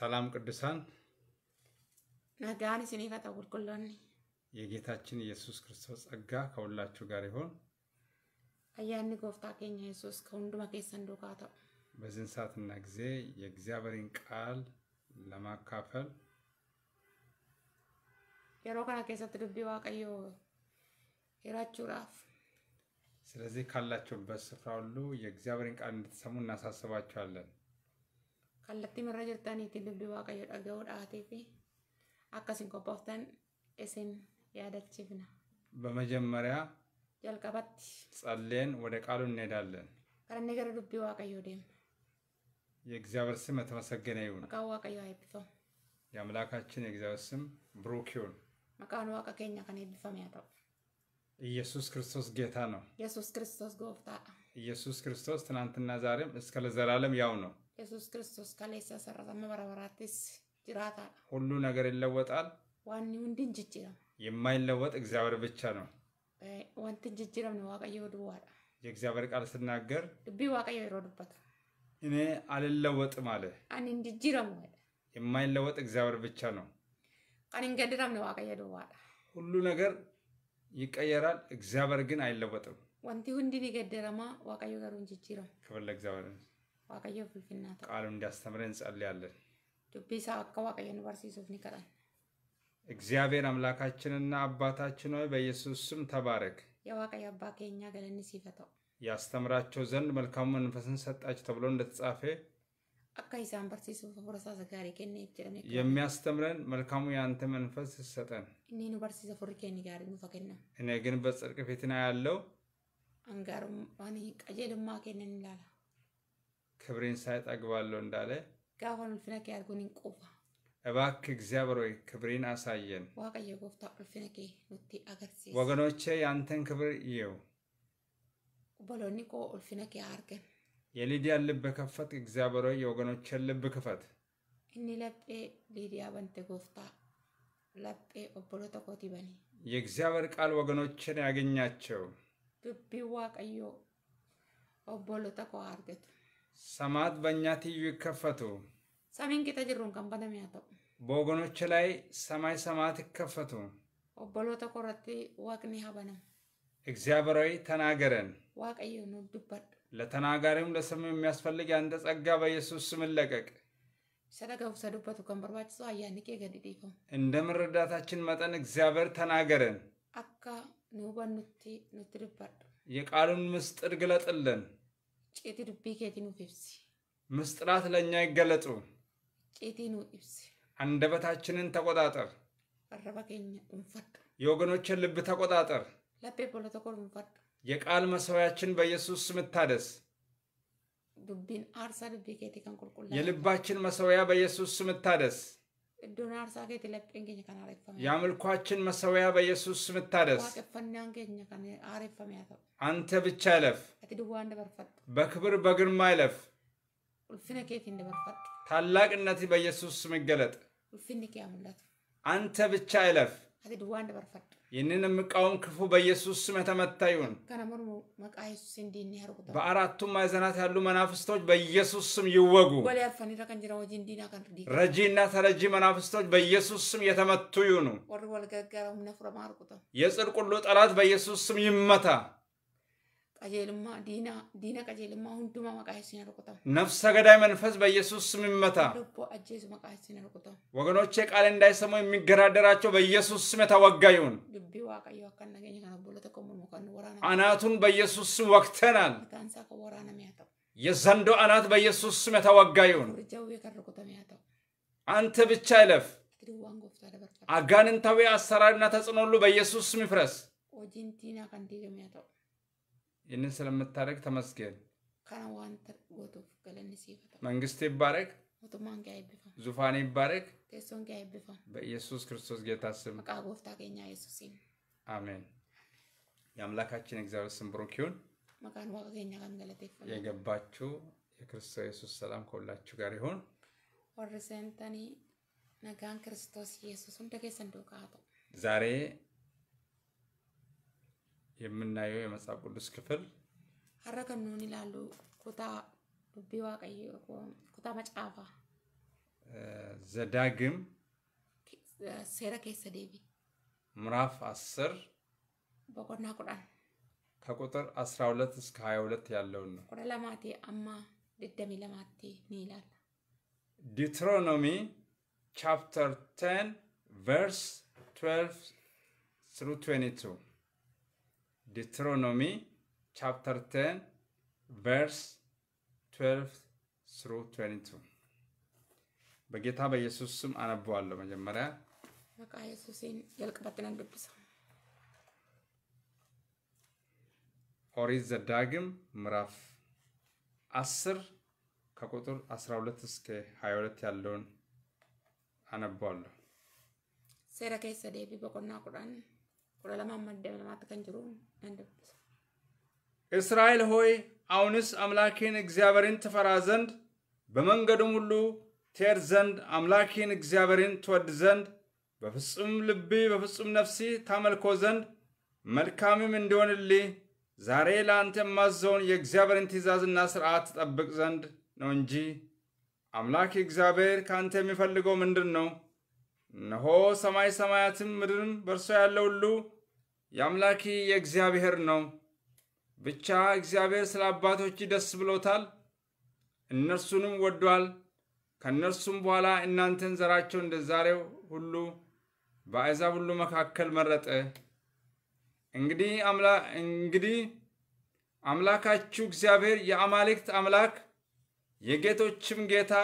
ሰላም ቅዱሳን ነጋን ስኒ ፈጠ የጌታችን ኢየሱስ ክርስቶስ ጸጋ ከሁላችሁ ጋር ይሆን። አያኒ ጎፍታ ኬኛ ኢየሱስ ከሁንዱማ ኬሰን ዱካ ተው በዚህን ሰዓትና ጊዜ የእግዚአብሔርን ቃል ለማካፈል የሮ ከና ኬሰት ድቢ ዋቀዮ ሂራችሁራፍ ስለዚህ ካላችሁበት ስፍራ ሁሉ የእግዚአብሔርን ቃል እንድትሰሙ እናሳስባችኋለን። kallattiimarra jirtaniitiin dubbi waaqayyo dhaga'uu dhaatee fi akkasiin qophooftan isin yaadachiifna። በመጀመሪያ ጀልቀበት ጸሌን ወደ ቃሉ እንሄዳለን። ከረኔ ገረ ዱቢ ዋቀዮ ዴም የእግዚአብሔር ስም የተመሰገነ ይሁን። መቃ ዋቀዮ አይብፈም የአምላካችን የእግዚአብሔር ስም ብሩክ ይሁን። መቃን ዋቀ ኬኛ ከን ይብፈም ያተው ኢየሱስ ክርስቶስ ጌታ ነው። ኢየሱስ ክርስቶስ ጎፍታ ኢየሱስ ክርስቶስ ትናንትና ዛሬም እስከ ለዘላለም ያው ነው። ኢየሱስ ክርስቶስ ከላይ ሰሰረተ መበረበራትስ ጅራታ ሁሉ ነገር ይለወጣል። ዋኒ ሁንድን ጅጅረም የማይለወጥ እግዚአብሔር ብቻ ነው። ወንትን ጅጅረም ነው ዋቀየ ወድዋል የእግዚአብሔር ቃል ስናገር ልቢ ዋቀየ ይሮድበት እኔ አልለወጥም አለ። አን እንድጅረም ወደ የማይለወጥ እግዚአብሔር ብቻ ነው። ቀን እንገድረም ነው ዋቀየ ድዋል ሁሉ ነገር ይቀየራል፣ እግዚአብሔር ግን አይለወጥም። ወንቲ ሁንድን ይገደረማ ዋቀየ ገሩ እንጅጅረም ክብር ለእግዚአብሔር። Waaqayyoo ulfinaa ta'a. እንዲያስተምረን እንጸልያለን። Dubbii isaa akka Waaqayyoon barsiisuuf ni kadhanna. እግዚአብሔር አምላካችንና አባታችን ሆይ በኢየሱስ ስም ተባረክ። የዋቀይ አባ ከኛ ገለኒ ሲፈተው ያስተምራቸው ዘንድ መልካሙ መንፈስን ሰጣቸው ተብሎ እንደተጻፈ አካ ይሳን በርሲሱፍ ፉረሳ ዘጋሪ ከኔ ይችላል የሚያስተምረን መልካሙ የአንተ መንፈስ ሰጠን። እኔኑ በርሲሰ ፉሪ ከኔ ጋር ንፈገና እኔ ግን በጽድቅ ፊትና ያለው አንጋሩም ዋኒ ቀጀልማ ከኔን ይላል ክብሬን ሳይጠግባለሁ እንዳለ ጋሆን ልፍነኬ አርጉኒን ቆባ እባክ እግዚአብሔር ሆይ ክብሬን አሳየን። ዋቀየ ጎፍታ ልፍነኬ ውቲ አገርሲስ ወገኖቼ የአንተን ክብር እየው ቁበሎኒ ቆ ልፍነኬ አርገን የሊዲያን ልብ ከፈት እግዚአብሔር ሆይ ልብ ክፈት። እኒ ለጴ ሊዲያ በንቴ ጎፍታ ለጴ ኦቦሎ ተኮቲ በኒ የእግዚአብሔር ቃል ወገኖችን ያገኛቸው ግቢ ዋቀዮ ኦቦሎ ተኮ አርገቱን ሰማት በእኛ ትይዩ ይከፈቱ። ሰሚን ጌታ ጅሩን ቀን በነም በወገኖች ላይ ሰማይ ሰማት ይከፈቱ። ኦቦሎተ ኮረቲ ዋቅኒ ሀበነም እግዚአብሔራዊ ተናገረን። ዋቀየ ኑ ዱበድ ለተናጋሪውም ለሰሚው የሚያስፈልግ ያንተ ጸጋ በኢየሱስ ስም ለቀቅ። ሰደጋ ውሰዱበት ከንበርባች ሰው አያንቄ ገድዲፈ እንደ መረዳታችን መጠን እግዚአብሔር ተናገረን። አካ ኑበን ኑቲ የቃሉን ምስጢር ግለጥልን። ጨቴ ዱቤ ኬቲ ኑፍ ይብሲ። ለእኛ ይገለጡ። ጨቴ ኑ አንደበታችንን ተቆጣጠር። ቀረበ ኬኛ የወገኖችን ልብ ተቆጣጠር። ለቤ ቦለ ተኮር የቃል መሰዊያችን በኢየሱስ ስም ታደስ። ዱቢን አርሳ ዱቤ ኬቲ ከን ቁልቁላ የልባችን መሰዊያ በኢየሱስ ስም ታደስ። እዱን አርሳ ኬቲ ለጴን ኬኛ የአምልኳችን መሰዊያ በኢየሱስ ስም ታደስ። አንተ ብቻ ለፍ በክብር በግርማ ይለፍ። ታላቅነት በኢየሱስ ስም ይገለጥ። አንተ ብቻ ይለፍ። ይህንን የምቃወም ክፉ በኢየሱስ ስም የተመታ ይሁን። በአራቱም ማዕዘናት ያሉ መናፍስቶች በኢየሱስ ስም ይወጉ። ረጂና ተረጂ መናፍስቶች በኢየሱስ ስም የተመቱ ይሁኑ። የጽድቅ ሁሉ ጠላት በኢየሱስ ስም ይመታ። qajeelummaa diinaa diina qajeelummaa hundumaa maqaa isin ነፍሰ ገዳይ መንፈስ በኢየሱስ ስም ይመታ። ልቦ አጄዝ መቃ isin rukutam ወገኖቼ ቃል እንዳይሰሙ የሚገዳደራቸው በኢየሱስ ስም የተወጋ ይሁን። አናቱን በኢየሱስ ስም ወግተናል። የዘንዶ አናት በኢየሱስ ስም የተወጋ ይሁን። አንተ ብቻ ይለፍ። አጋንንታዊ አሰራርና ተጽዕኖ ሁሉ በኢየሱስ ስም ይፍረስ። ይህንን ስለምታደርግ ተመስገን። መንግስት ይባረክ፣ ዙፋኔ ይባረክ። በኢየሱስ ክርስቶስ ጌታ ስም አሜን። የአምላካችን እግዚአብሔር ስም ብሩክ ይሁን። የገባችሁ የክርስቶስ ኢየሱስ ሰላም ከሁላችሁ ጋር ይሁን። ወርሰንተኒ ነጋን ክርስቶስ ኢየሱስ ሁንደ ዛሬ የምናየው የመጽሐፍ ቅዱስ ክፍል ሀረ ከኖን ይላሉ ኩታ ዱቢ ዋቀዮ ኩታ መጫፋ ዘዳግም ሴራ ኬሰ ዴቢ ምራፍ 10 በቆና ቁዳን ከቁጥር 12 እስከ 22 ያለውን ነው። ቁዳ ለማቴ አማ ድደሚ ለማቴ ኒላል ዲትሮኖሚ ቻፕተር 10 ቨርስ 12 ስሩ 22 Deuteronomy chapter 10, verse 12 through 22 በጌታ በኢየሱስ ስም አነበዋለሁ። መጀመሪያ በቃ ኢየሱስን የልቅበትን አንብብሰው ኦሪት ዘዳግም ምዕራፍ 10 ከቁጥር 12 እስከ 22 ያለውን አነባዋለሁ። ሴረ ከሰ ደቢ በቆና ቁዳን እስራኤል ሆይ አሁንስ አምላኬን እግዚአብሔርን ትፈራ ዘንድ በመንገዱም ሁሉ ትሄድ ዘንድ አምላኬን እግዚአብሔርን ትወድ ዘንድ በፍጹም ልቢ በፍጹም ነፍሲ ታመልኮ ዘንድ መልካምም እንዲሆንልህ ዛሬ ለአንተ የማዘውን የእግዚአብሔርን ትእዛዝና ስርዓት ትጠብቅ ዘንድ ነው እንጂ አምላክ እግዚአብሔር ከአንተ የሚፈልገው ምንድን ነው? እነሆ ሰማይ ሰማያትም ምድርን በእርሷ ያለ ሁሉ የአምላኪ የእግዚአብሔር ነው። ብቻ እግዚአብሔር ስለ አባቶች ደስ ብሎታል፣ እነርሱንም ወዷል። ከእነርሱም በኋላ እናንተን ዘራቸው እንደ ዛሬው ሁሉ በአሕዛብ ሁሉ መካከል መረጠ። እንግዲህ እንግዲህ አምላካችሁ እግዚአብሔር የአማልክት አምላክ የጌቶችም ጌታ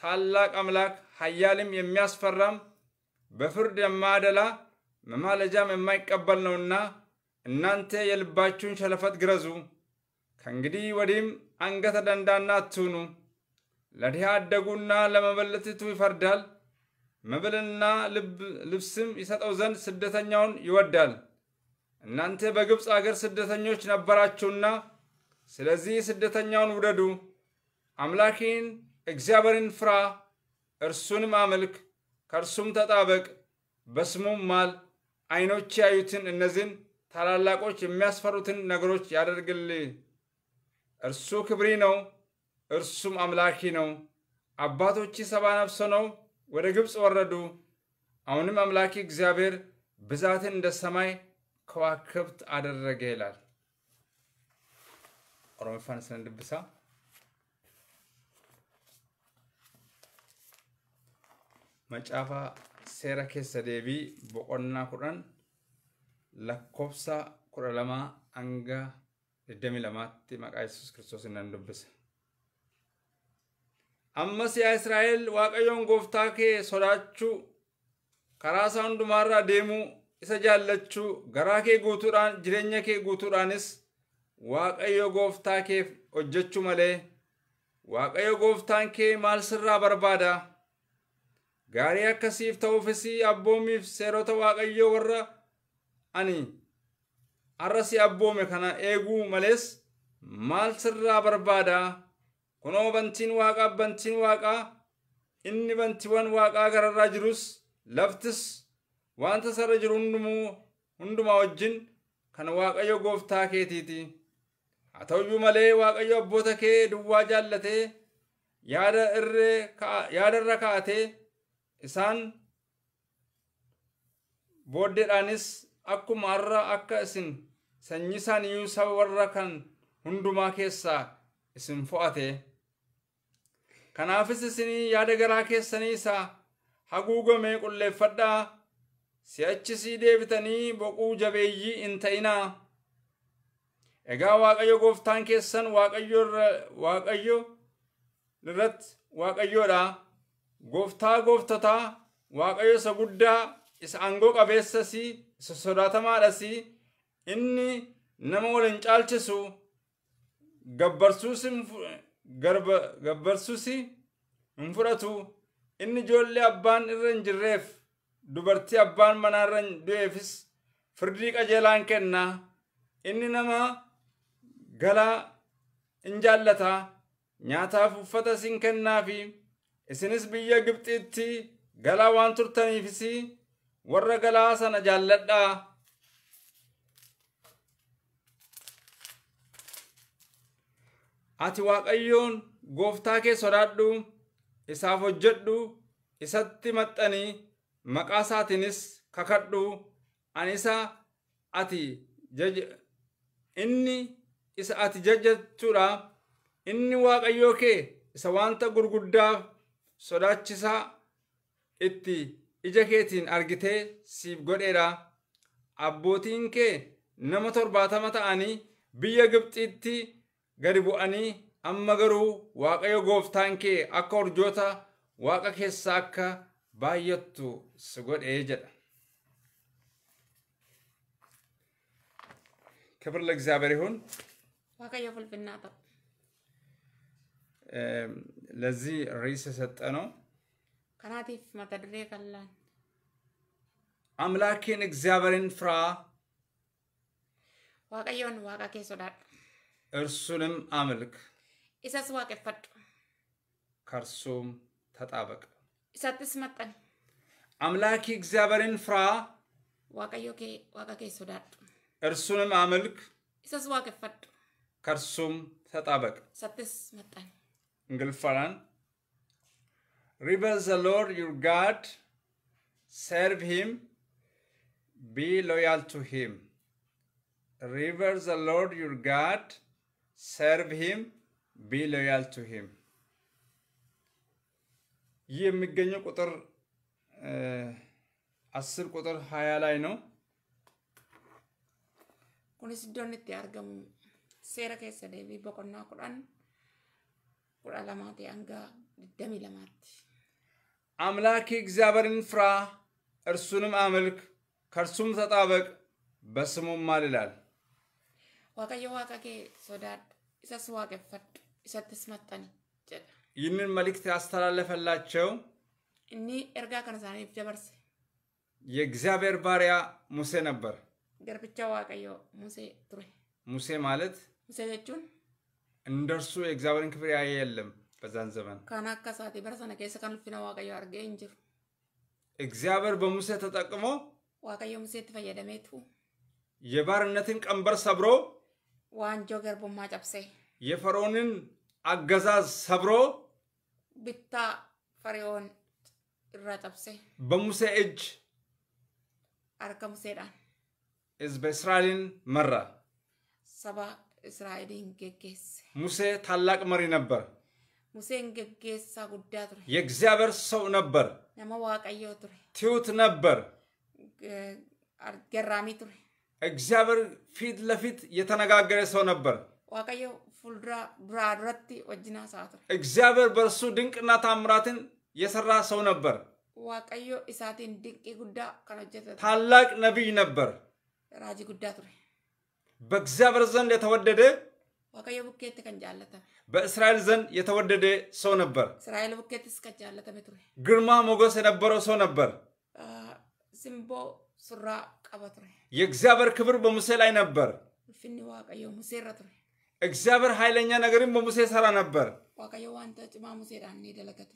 ታላቅ አምላክ ኃያልም የሚያስፈራም በፍርድ የማደላ መማለጃም የማይቀበል ነውና እናንተ የልባችሁን ሸለፈት ግረዙ። ከእንግዲህ ወዲህም አንገተ ደንዳና አትሁኑ። ለድሃ አደጉና ለመበለቲቱ ይፈርዳል። መብልና ልብስም ይሰጠው ዘንድ ስደተኛውን ይወዳል። እናንተ በግብፅ አገር ስደተኞች ነበራችሁና ስለዚህ ስደተኛውን ውደዱ። አምላኪን እግዚአብሔርን ፍራ፣ እርሱንም አምልክ። ከእርሱም ተጣበቅ፣ በስሙም ማል። አይኖች ያዩትን እነዚህን ታላላቆች የሚያስፈሩትን ነገሮች ያደርግል። እርሱ ክብሪ ነው፣ እርሱም አምላኪ ነው። አባቶች ሰባ ነፍስ ሆነው ወደ ግብፅ ወረዱ። አሁንም አምላኪ እግዚአብሔር ብዛትን እንደ ሰማይ ከዋክብት አደረገ ይላል። ኦሮሞፋን ስነ Macaafaa seera keessa deebii boqonnaa kudhan lakkoofsa kudha lamaa hanga digdami lamaatti maqaa Yesuus kiristoos nan Ammas yaa Israa'el Waaqayyoon gooftaa kee sodaachuu karaa isaa hundumaarraa deemuu isa jaallachuu garaa kee guutuudhaan jireenya kee guutuudhaanis Waaqayyo gooftaa keef hojjechuu malee Waaqayyo gooftaan kee maal sirraa barbaada. gaarii akkasiif ta'uufis abboomiif seerota waaqayyoo warra ani har'a si abboome kana eeguu malees maal sirraa barbaada kunoo bantiin waaqaa bantiin waaqaa inni bantiiwwan waaqaa gararraa jirus laftis wanta sarra jiru hundumaa wajjin kan waaqayyo gooftaa keetiiti haa ta'uyyuu malee waaqayyo abboota kee duwwaa jaallatee yaada irra kaa'atee. isaan booddeedhaanis akkuma har'a akka isin sanyii isaaniyyuu saba warra kan hundumaa keessaa isin fo'ate kanaafis isinii yaada garaa keessanii isaa haguugamee qulleeffadhaa si'achisii deebitanii boquu jabeeyyii hin ta'inaa egaa waaqayyo gooftaan keessan waaqayyo irratti waaqayyoodha gooftaa gooftotaa waaqayyo isa guddaa isa aangoo qabeessas isa sodaatamaadhas inni nama waliin caalchisu gabbarsuus hin fudhatu inni ijoollee abbaan irra hin dubartii abbaan manaa irra du'eefis firdii qajeelaan kenna inni nama galaa in jaallataa nyaataaf uffatas hin isinis biyya gibxitti galaa waan turtaniifis warra galaa sana jaalladhaa. Ati Waaqayyoon gooftaa kee sodaadhu isaaf hojjedhu isatti maxxanii maqaa isaatiinis kakadhu ani isa ati inni isa ati inni Waaqayyoo kee isa wanta gurguddaaf sodaachisaa itti ija keetiin argitee siif godheera. Abbootiin kee nama torbaatama ta'anii biyya gibxitti gadi bu'anii amma garuu waaqayyo gooftaan kee akka horjoota waaqa keessaa akka baay'attu si godhee jedha. ለዚህ ርዕስ የሰጠ ነው። ከናቲፍ መተድሬ ቀላል አምላኬን እግዚአብሔርን ፍራ፣ ዋቀየውን ዋቃ ኬሶዳድ እርሱንም አምልክ፣ ኢሰስ ዋቅፈድ ከእርሱም ተጣበቅ። ኢሳትስ መጠን አምላኬ እግዚአብሔርን ፍራ፣ ዋቀዮ ዋቃ ኬሶዳድ እርሱንም አምልክ፣ ኢሰስ ዋቅፈድ ከእርሱም ተጣበቅ። ኢሳትስ መጠን Gulfaran. Reverence the Lord your God, serve him, be loyal to him. Reverence the Lord your God, serve him, be loyal to him. ይህ የሚገኘው ቁጥር አስር ቁጥር ሀያ ላይ ነው። kunis iddoon itti argamu seera keessa deebii boqonnaa kudhan kudha lamaa ta'e hanga digdamii lamaatti. እግዚአብሔርን ፍራ፣ እርሱንም አምልክ፣ ከእርሱም ተጣበቅ፣ በስሙም ማልላል። ዋቀየ ዋቀኬ ሶዳድ ኢሰስ ዋቀፈድ ኢሰትስ መጠኒ ይህንን መልእክት ያስተላለፈላቸው እኒ ኤርጋ ከነሳኔፍ ደበርሴ የእግዚአብሔር ባሪያ ሙሴ ነበር። ገርብቻ ዋቀዮ ሙሴ ቱሬ ሙሴ ማለት ሙሴ ጀቹን እንደርሱ የእግዚአብሔርን ክብር ያየ የለም በዛን ዘመን። ካና አካሳቴ በረሰነ ኬሰ ከንልፊነ ዋቀዮ አርገ እንጅር እግዚአብሔር በሙሴ ተጠቅሞ ዋቀዮ ሙሴት ፈየደሜቱ የባርነትን ቀንበር ሰብሮ ዋንጆ ገርቡማ ጨብሴ የፈርዖንን አገዛዝ ሰብሮ ብታ ፈርዖን እራ ጨብሴ በሙሴ እጅ አርከ ሙሴዳን ህዝበ እስራኤልን መራ ሰባ እስራኤልን ገጌስ ሙሴ ታላቅ መሪ ነበር። ሙሴን ገጌሳ ጉዳ ቱሬ የእግዚአብሔር ሰው ነበር። ነማ ትሬ ቱሬ ነበር። ገራሚ ትሬ እግዚአብሔር ፊት ለፊት የተነጋገረ ሰው ነበር። ዋቀየው ፉልድራ ዱራ ዱረቲ ወጅና ሳ እግዚአብሔር በእርሱ ድንቅና ታምራትን የሰራ ሰው ነበር። ዋቀዮ እሳትን ድንቅ ጉዳ ከነጀተ ታላቅ ነቢይ ነበር። ራጂ ጉዳ ቱሬ በእግዚአብሔር ዘንድ የተወደደ ወቀየ ቡኬት ከንጃለተ በእስራኤል ዘንድ የተወደደ ሰው ነበር። እስራኤል ቡኬት እስከጃለተ ምትሩ ግርማ ሞገስ የነበረው ሰው ነበር። ዝምቦ ሱራ ቀበትሩ የእግዚአብሔር ክብር በሙሴ ላይ ነበር። ፍኒ ዋቀየ ሙሴ ረትሩ እግዚአብሔር ኃይለኛ ነገርም በሙሴ ሰራ ነበር። ዋቀየ ዋንተ ጭማ ሙሴ ዳኒ ደለከቱ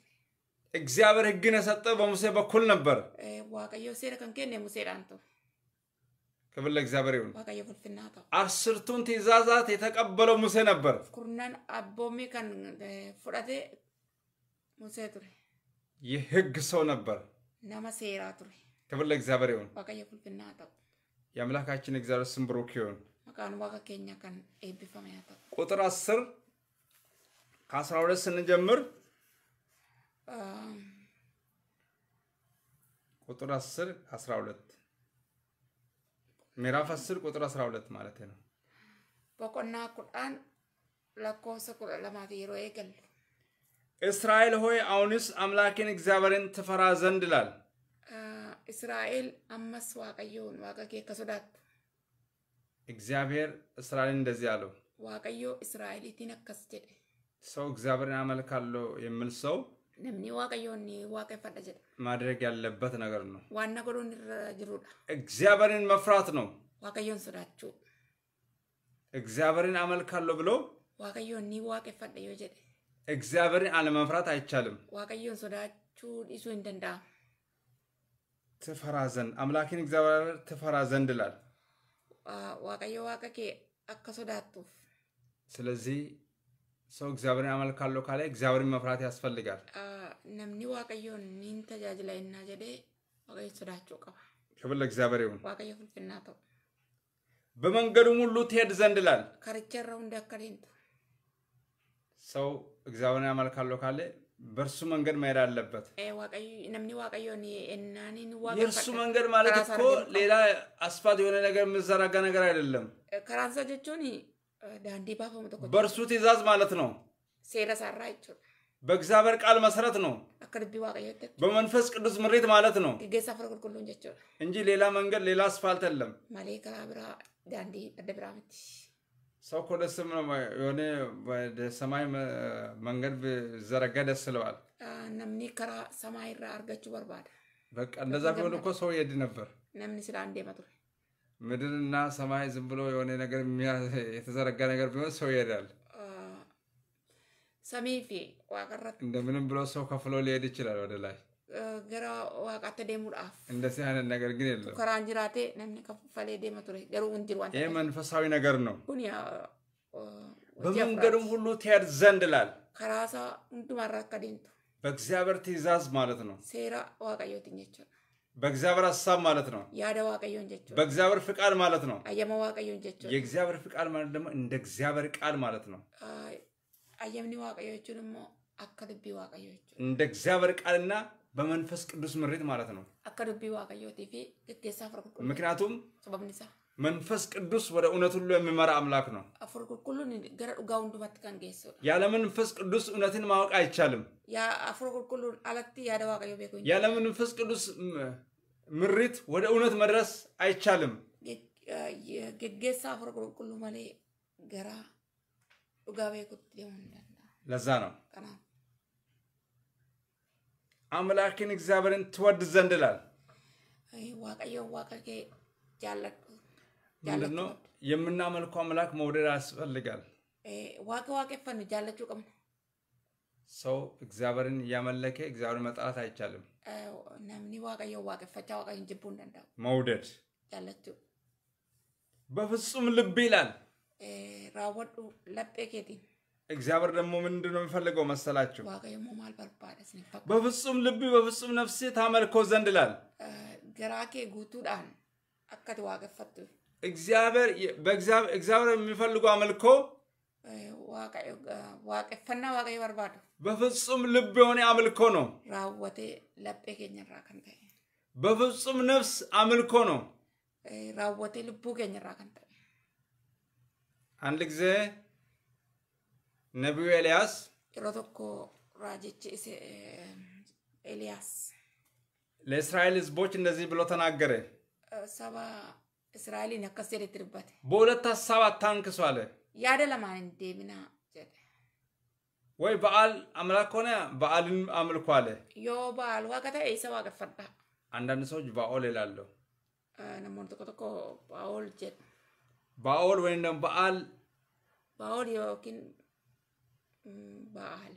እግዚአብሔር ሕግን የሰጠ በሙሴ በኩል ነበር። ዋቀየ ሴረ ከንኬ ሙሴ ዳንቱ ክብር ለእግዚአብሔር ይሁን። አስርቱን ትእዛዛት የተቀበለው ሙሴ ነበር። ኩርናን አቦሜ ሰው ነበር። ነመ ሴራ ክብር ለእግዚአብሔር ይሁን። የአምላካችን እግዚአብሔር ስም ብሩክ ይሁን። ቁጥር አስር ከአስራ ሁለት ስንጀምር ቁጥር አስር አስራ ሁለት ምዕራፍ 10 ቁጥር 12 ማለት ነው። በቆና kudhaan ለኮሰ kudha lamaa fi እስራኤል ሆይ አሁንስ አምላክን እግዚአብሔርን ትፈራ ዘንድ ይላል። እስራኤል አመስ ዋቀዮን ዋቀጌ ከሶዳት እግዚአብሔር እስራኤልን እንደዚህ አለው። ዋቀዮ እስራኤል ይትነከስ ጀደ ሰው እግዚአብሔርን አመልካለሁ የሚል ሰው namni waaqayyoon ni waaqeffadha jedha። ማድረግ ያለበት ነገር ነው። ዋና godhuun irra jirudha። Egzaabariin መፍራት ነው። waaqayyoon sodaachuu። Egzaabariin amal kaalloo biloo. waaqayyoon ni waaqeffadha yoo jedhe። Egzaabariin እግዚአብሔርን አለመፍራት አይቻልም። waaqayyoon sodaachuu dhiisuu hin danda'amu። ትፈራ ዘንድ አምላክን እግዚአብሔር ትፈራ ዘንድ ይላል። waaqayyo waaqa kee akka sodaattuuf። Silezii. ሰው እግዚአብሔርን አመልካለሁ ካለ እግዚአብሔርን መፍራት ያስፈልጋል። ነምኒ ዋቀዮን ኒን ተጃጅላ እና ጀዴ ዋቀዮ ሶዳቸው ቀባ ክብር ለእግዚአብሔር ይሁን። ዋቀዮ ፍልፍና ተው በመንገዱም ሁሉ ትሄድ ዘንድ ይላል። ከርቸረው እንዳከሬንቱ ሰው እግዚአብሔርን ያመልካለሁ ካለ በእርሱ መንገድ መሄድ አለበት። የእርሱ መንገድ ማለት እኮ ሌላ አስፋት የሆነ ነገር የምዘረጋ ነገር አይደለም። ከራንሳ ጀቹን ዳንዴ eh, ባፈሙ በእርሱ ትእዛዝ ማለት ነው። ሴረ ሰራ ይችል በእግዚአብሔር ቃል መሰረት ነው። አክርቢ ዋቀየት በመንፈስ ቅዱስ ምሬት ማለት ነው። ግገሳ ፈርቁልኩሉ እንጀቸው እንጂ ሌላ መንገድ ሌላ አስፋልት የለም። ማሌ ከራብራ ዳንዴ አደብራ ምት ሰው እኮ ነው። የሆነ ወደ ሰማይ መንገድ ዘረጋ ደስ ይለዋል። ነምኒ ከራ ሰማይ ራ አርገችው በርባዳ በቃ እንደዛ ቢሆን እኮ ሰው ይሄድ ነበር። ነምኒ ስለ አንዴ መጥሩ ምድርና ሰማይ ዝም ብሎ የሆነ ነገር የተዘረጋ ነገር ቢሆን ሰው ይሄዳል። ሰሚፊ እንደምንም ብሎ ሰው ከፍሎ ሊሄድ ይችላል ወደ ላይ ገራ ዋቃተ ደሙዳፍ እንደዚህ አይነት ነገር ግን የለም። ከራን ጅራቴ ነምኒ ከፈሌ ደመ ገሩ እንዲር ዋን ይሄ መንፈሳዊ ነገር ነው። በመንገዱም ሁሉ ትሄድ ዘንድ ላል ከራሳ እንዱ ማራካ ከዴንቱ በእግዚአብሔር ትእዛዝ ማለት ነው። ሴራ ዋቃዮትኝ ጀቹudha በእግዚአብሔር ሀሳብ ማለት ነው። ያደ ዋቀዮን ጀቹ በእግዚአብሔር ፍቃድ ማለት ነው። አየመ ዋቀዮን ጀቹ የእግዚአብሔር ፍቃድ ማለት ደግሞ እንደ እግዚአብሔር ቃል ማለት ነው። አየምኒ ዋቀዮቹ ደግሞ አከ ልቢ ዋቀዮቹ እንደ እግዚአብሔር ቃልና በመንፈስ ቅዱስ ምሪት ማለት ነው። አከ ልቢ ዋቀዮቲ ፊ ግጌሳ ፍረ ምክንያቱም ሰበብኒሳ መንፈስ ቅዱስ ወደ እውነት ሁሉ የሚመራ አምላክ ነው። ያለ መንፈስ ቅዱስ እውነትን ማወቅ አይቻልም። ያለ መንፈስ ቅዱስ ምሪት ወደ እውነት መድረስ አይቻልም። ለዛ ነው አምላክን እግዚአብሔርን ትወድ ዘንድ ይላል። ዋቀዮ ዋቀ ጃለዱ ምንድነው የምናመልከው አምላክ መውደድ ያስፈልጋል። ዋቀ ዋቄፈኑ ጃለችሁ ቀም ሰው እግዚአብሔርን እያመለከ እግዚአብሔር መጥራት አይቻልም። ናምኒ ዋቀ ፈቻ ዋቀ እንጅቡ እንደንዳ መውደድ ጃለችሁ በፍጹም ልብ ይላል ራወዱ ለጴ ኬቲን እግዚአብሔር ደግሞ ምንድን ነው የሚፈልገው መሰላችሁ? በፍጹም ልብ በፍጹም ነፍሴ ታመልከው ዘንድ ይላል። ገራኬ ጉቱዳን አከት ዋቀፈቱ እግዚአብሔር የሚፈልጉ አምልኮ ዋቀፈና ዋቀ ይበርባዱ በፍጹም ልብ የሆነ አምልኮ ነው። ራወቴ ለጴ በፍጹም ነፍስ አምልኮ ነው። ራወቴ ልቡ ኬኝራ አንድ ጊዜ ነቢዩ ኤልያስ የሮ ኤልያስ ለእስራኤል ህዝቦች እንደዚህ ብሎ ተናገረ ሰባ እስራኤልን ያከሰደትርበት በሁለት ሀሳብ አታንክሱ አለ። ያደለማን እንዴምና ወይ በዓል አምላክ ሆነ በዓልን አምልኮ አለ። ዮ በዓል ዋቀተ ኢሰ ዋቀፈዳ አንዳንድ ሰዎች ባኦል ይላለሁ ነሞን ጥቆጥቆ ባኦል ጀት ባኦል ወይም ደግሞ በዓል ባኦል ዮኪን በዓል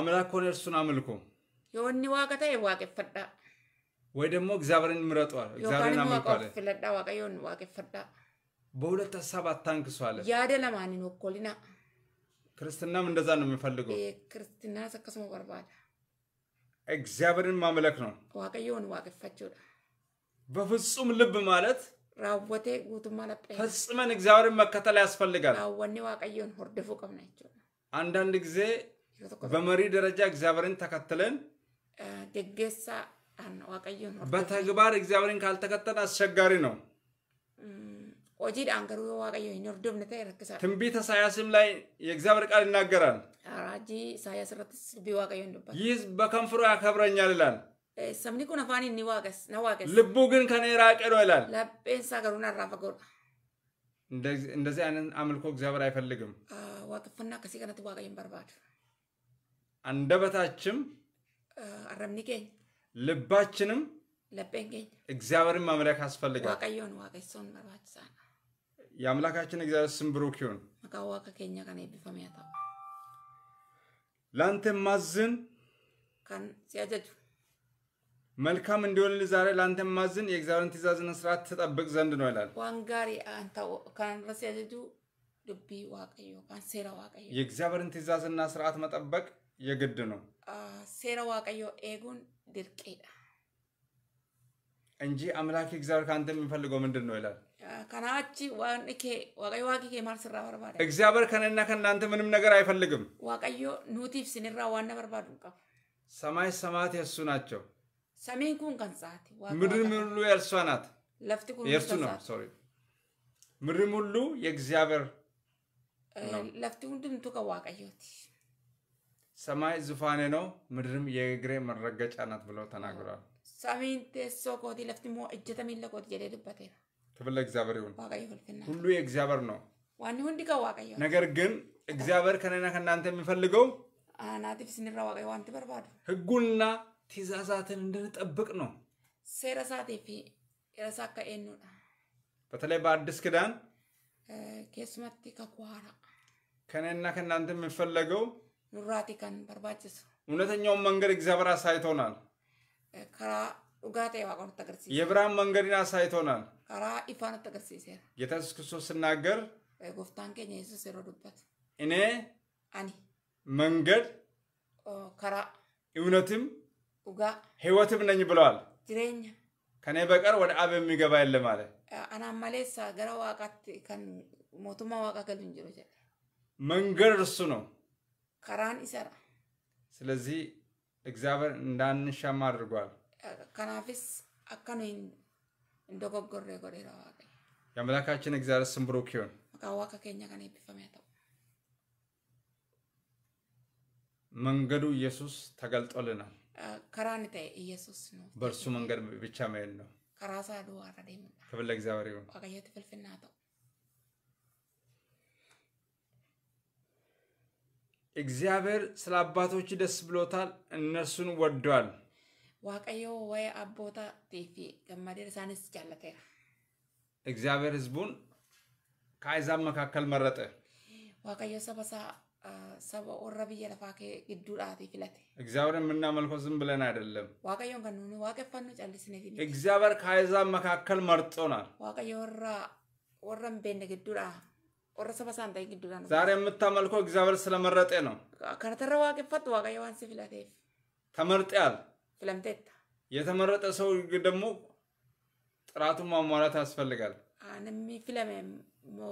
አምላክ ሆነ እርሱን አምልኮ ዮኒ ዋቀተ ዋቀፈዳ ወይ ደግሞ እግዚአብሔርን ምረጡ በሁለት ሀሳብ አታንክሱ አለ። ያደ ለማንን ወኮሊና ክርስትናም እንደዛ ነው የሚፈልገው። ክርስትና ሰከስሞ በርባዳ እግዚአብሔርን ማምለክ ነው። ዋቀየውን ዋቅፈችው በፍጹም ልብ ማለት ራወቴ ጉቱማ ለጠ ፈጽመን እግዚአብሔርን መከተል ያስፈልጋል። ራወኔ ዋቀየውን ሆርደፉ ቀምናቸው አንዳንድ ጊዜ በመሪ ደረጃ እግዚአብሔርን ተከትለን ደገሳ በተግባር እግዚአብሔርን ካልተከተል አስቸጋሪ ነው። hojiidhaan garuu yoo waaqayyo hin hordofne ta'e rakkisaa. Tinbiita saayaasim ላይ የእግዚአብሔር ቃል ይናገራል። አራጂ ሳያስ irrattis dubbii waaqayyo hin dubbatu. ይህ በከንፈሩ ያከብረኛል ይላል። sabni kun afaan inni waaqes na waaqes. ልቡ ግን ከኔ ራቀ ነው ይላል። lapheen isaa garuu narraa fagoodha. እንደዚህ አይነት አምልኮ እግዚአብሔር አይፈልግም። waaqeffannaa akkasii kanatti waaqayyo hin barbaadu. አንደበታችም አረብኒ keenya ልባችንም እግዚአብሔርን ማምለክ ያስፈልጋል። የአምላካችን እግዚአብሔር ስም ብሩክ ይሁን። ለአንተ ማዝን መልካም እንዲሆንል ዛሬ ለአንተ ማዝን የእግዚአብሔርን ትእዛዝና ስርዓት ትጠብቅ ዘንድ ነው ይላል። ዋንጋሪ አንተ ከንረ ሲያጀጁ ልቢ ዋቀዮ ካንሴራ ዋቀዮ የእግዚአብሔርን ትእዛዝና ስርዓት መጠበቅ የግድ ነው። seera waaqayyoo eeguun dirqiidha. እንጂ አምላክ እግዚአብሔር ከአንተ የሚፈልገው ምንድን ነው ይላል። ከናቺ ዋንኬ ዋቀዮ ዋቂ ኬ ማል በርባደ እግዚአብሔር ከነና ከእናንተ ምንም ነገር አይፈልግም። ዋቀዮ ኑቲፍ ስንራ ዋና በርባዱ ቀብ ሰማይ ሰማያት የእሱ ናቸው። ሰሜን ኩን ከንጻት ምድር ሁሉ የእርሷ ናት። ለፍቲ ኩን የእርሱ ነው። ሶሪ ምድርም ሁሉ የእግዚአብሔር ነው። ሁንድምቱ ከዋቀዮት ሰማይ ዙፋኔ ነው፣ ምድርም የእግሬ መረገጫ ናት ብለው ተናግሯል። ሳሚን ቴሶ ኮቲ ሞ እጀተሚን ለኮት ጀዴ ዱበቴ ክብር ለእግዚአብሔር ይሁን። ሁሉ የእግዚአብሔር ነው። ዋኒ ሁንዲ ጋ ዋቀዮ ነገር ግን እግዚአብሔር ከነና ከእናንተ የሚፈልገው አናቲፍ ስንራ ዋቀዮ ዋንቲ በርባዱ ህጉና ትእዛዛትን እንድንጠብቅ ነው። ሴራ ፊ ረሳ ከኤኑዳ በተለይ በአዲስ ክዳን ኬሱመቲ ከኳራ ከነና ከእናንተ የሚፈለገው ኑራቲከን በርባችሱ እውነተኛውን መንገድ እግዚአብሔር አሳይቶናል። ከራ ዱጋቴ ዋቆን ተገርሲ የብርሃን መንገድን አሳይቶናል። ከራ ኢፋን ተገርሲ ጌታ ኢየሱስ ክርስቶስ ስናገር ጎፍታን ኬኛ ኢየሱስ የረዱበት እኔ አኒ መንገድ ከራ እውነትም ዱጋ ህይወትም ነኝ ብለዋል። ጅሬኛ ከኔ በቀር ወደ አብ የሚገባ የለም አለ። አና መሌሳ ገረ ከን ሞቱማ ዋቃ መንገድ እርሱ ከራን ይሰራ። ስለዚህ እግዚአብሔር እንዳንሻማ አድርጓል። ከናፊስ አካኖይን እንደጎጎር ጎሬ ረዋቀ የአምላካችን እግዚአብሔር ስም ብሩክ ይሁን። ቃዋ ከነ መንገዱ ኢየሱስ ተገልጦልናል። ከራን መንገድ ብቻ መሄድ ነው። ከራሳ ዱ አረደም ክብለ እግዚአብሔር ይሁን። ቀየት እግዚአብሔር ስለ አባቶች ደስ ብሎታል፣ እነርሱን ወደዋል። ዋቀዮ ወይ አቦታ ቴፊ ገማዴር ሳንስ ጃለቴራ እግዚአብሔር ህዝቡን ከአይዛብ መካከል መረጠ። ዋቀዮ ሰበሳ ሰበ ኦረብየ ብየ ለፋኬ ግዱዳቲ ፊለቴ እግዚአብሔር የምናመልከው ዝም ብለን አይደለም። ዋቀዮን ከኑኒ ዋቀፈኑ ጨልስኔ እግዚአብሔር ከአይዛብ መካከል መርጦናል። ዋቀዮ ወራ ወረን ቤን ግዱዳ ወረሰበሳ እንዳይ ግዱላ ነው። ዛሬ የምታመልከው እግዚአብሔር ስለመረጠ ነው። ከተረ ዋቅፈት ዋጋ የዋንስ ፊላቴፍ ተመርጠያል። ፍለምቴታ የተመረጠ ሰው ደግሞ ጥራቱ ማሟላት ያስፈልጋል። አንሚ ፍለሜ ሞ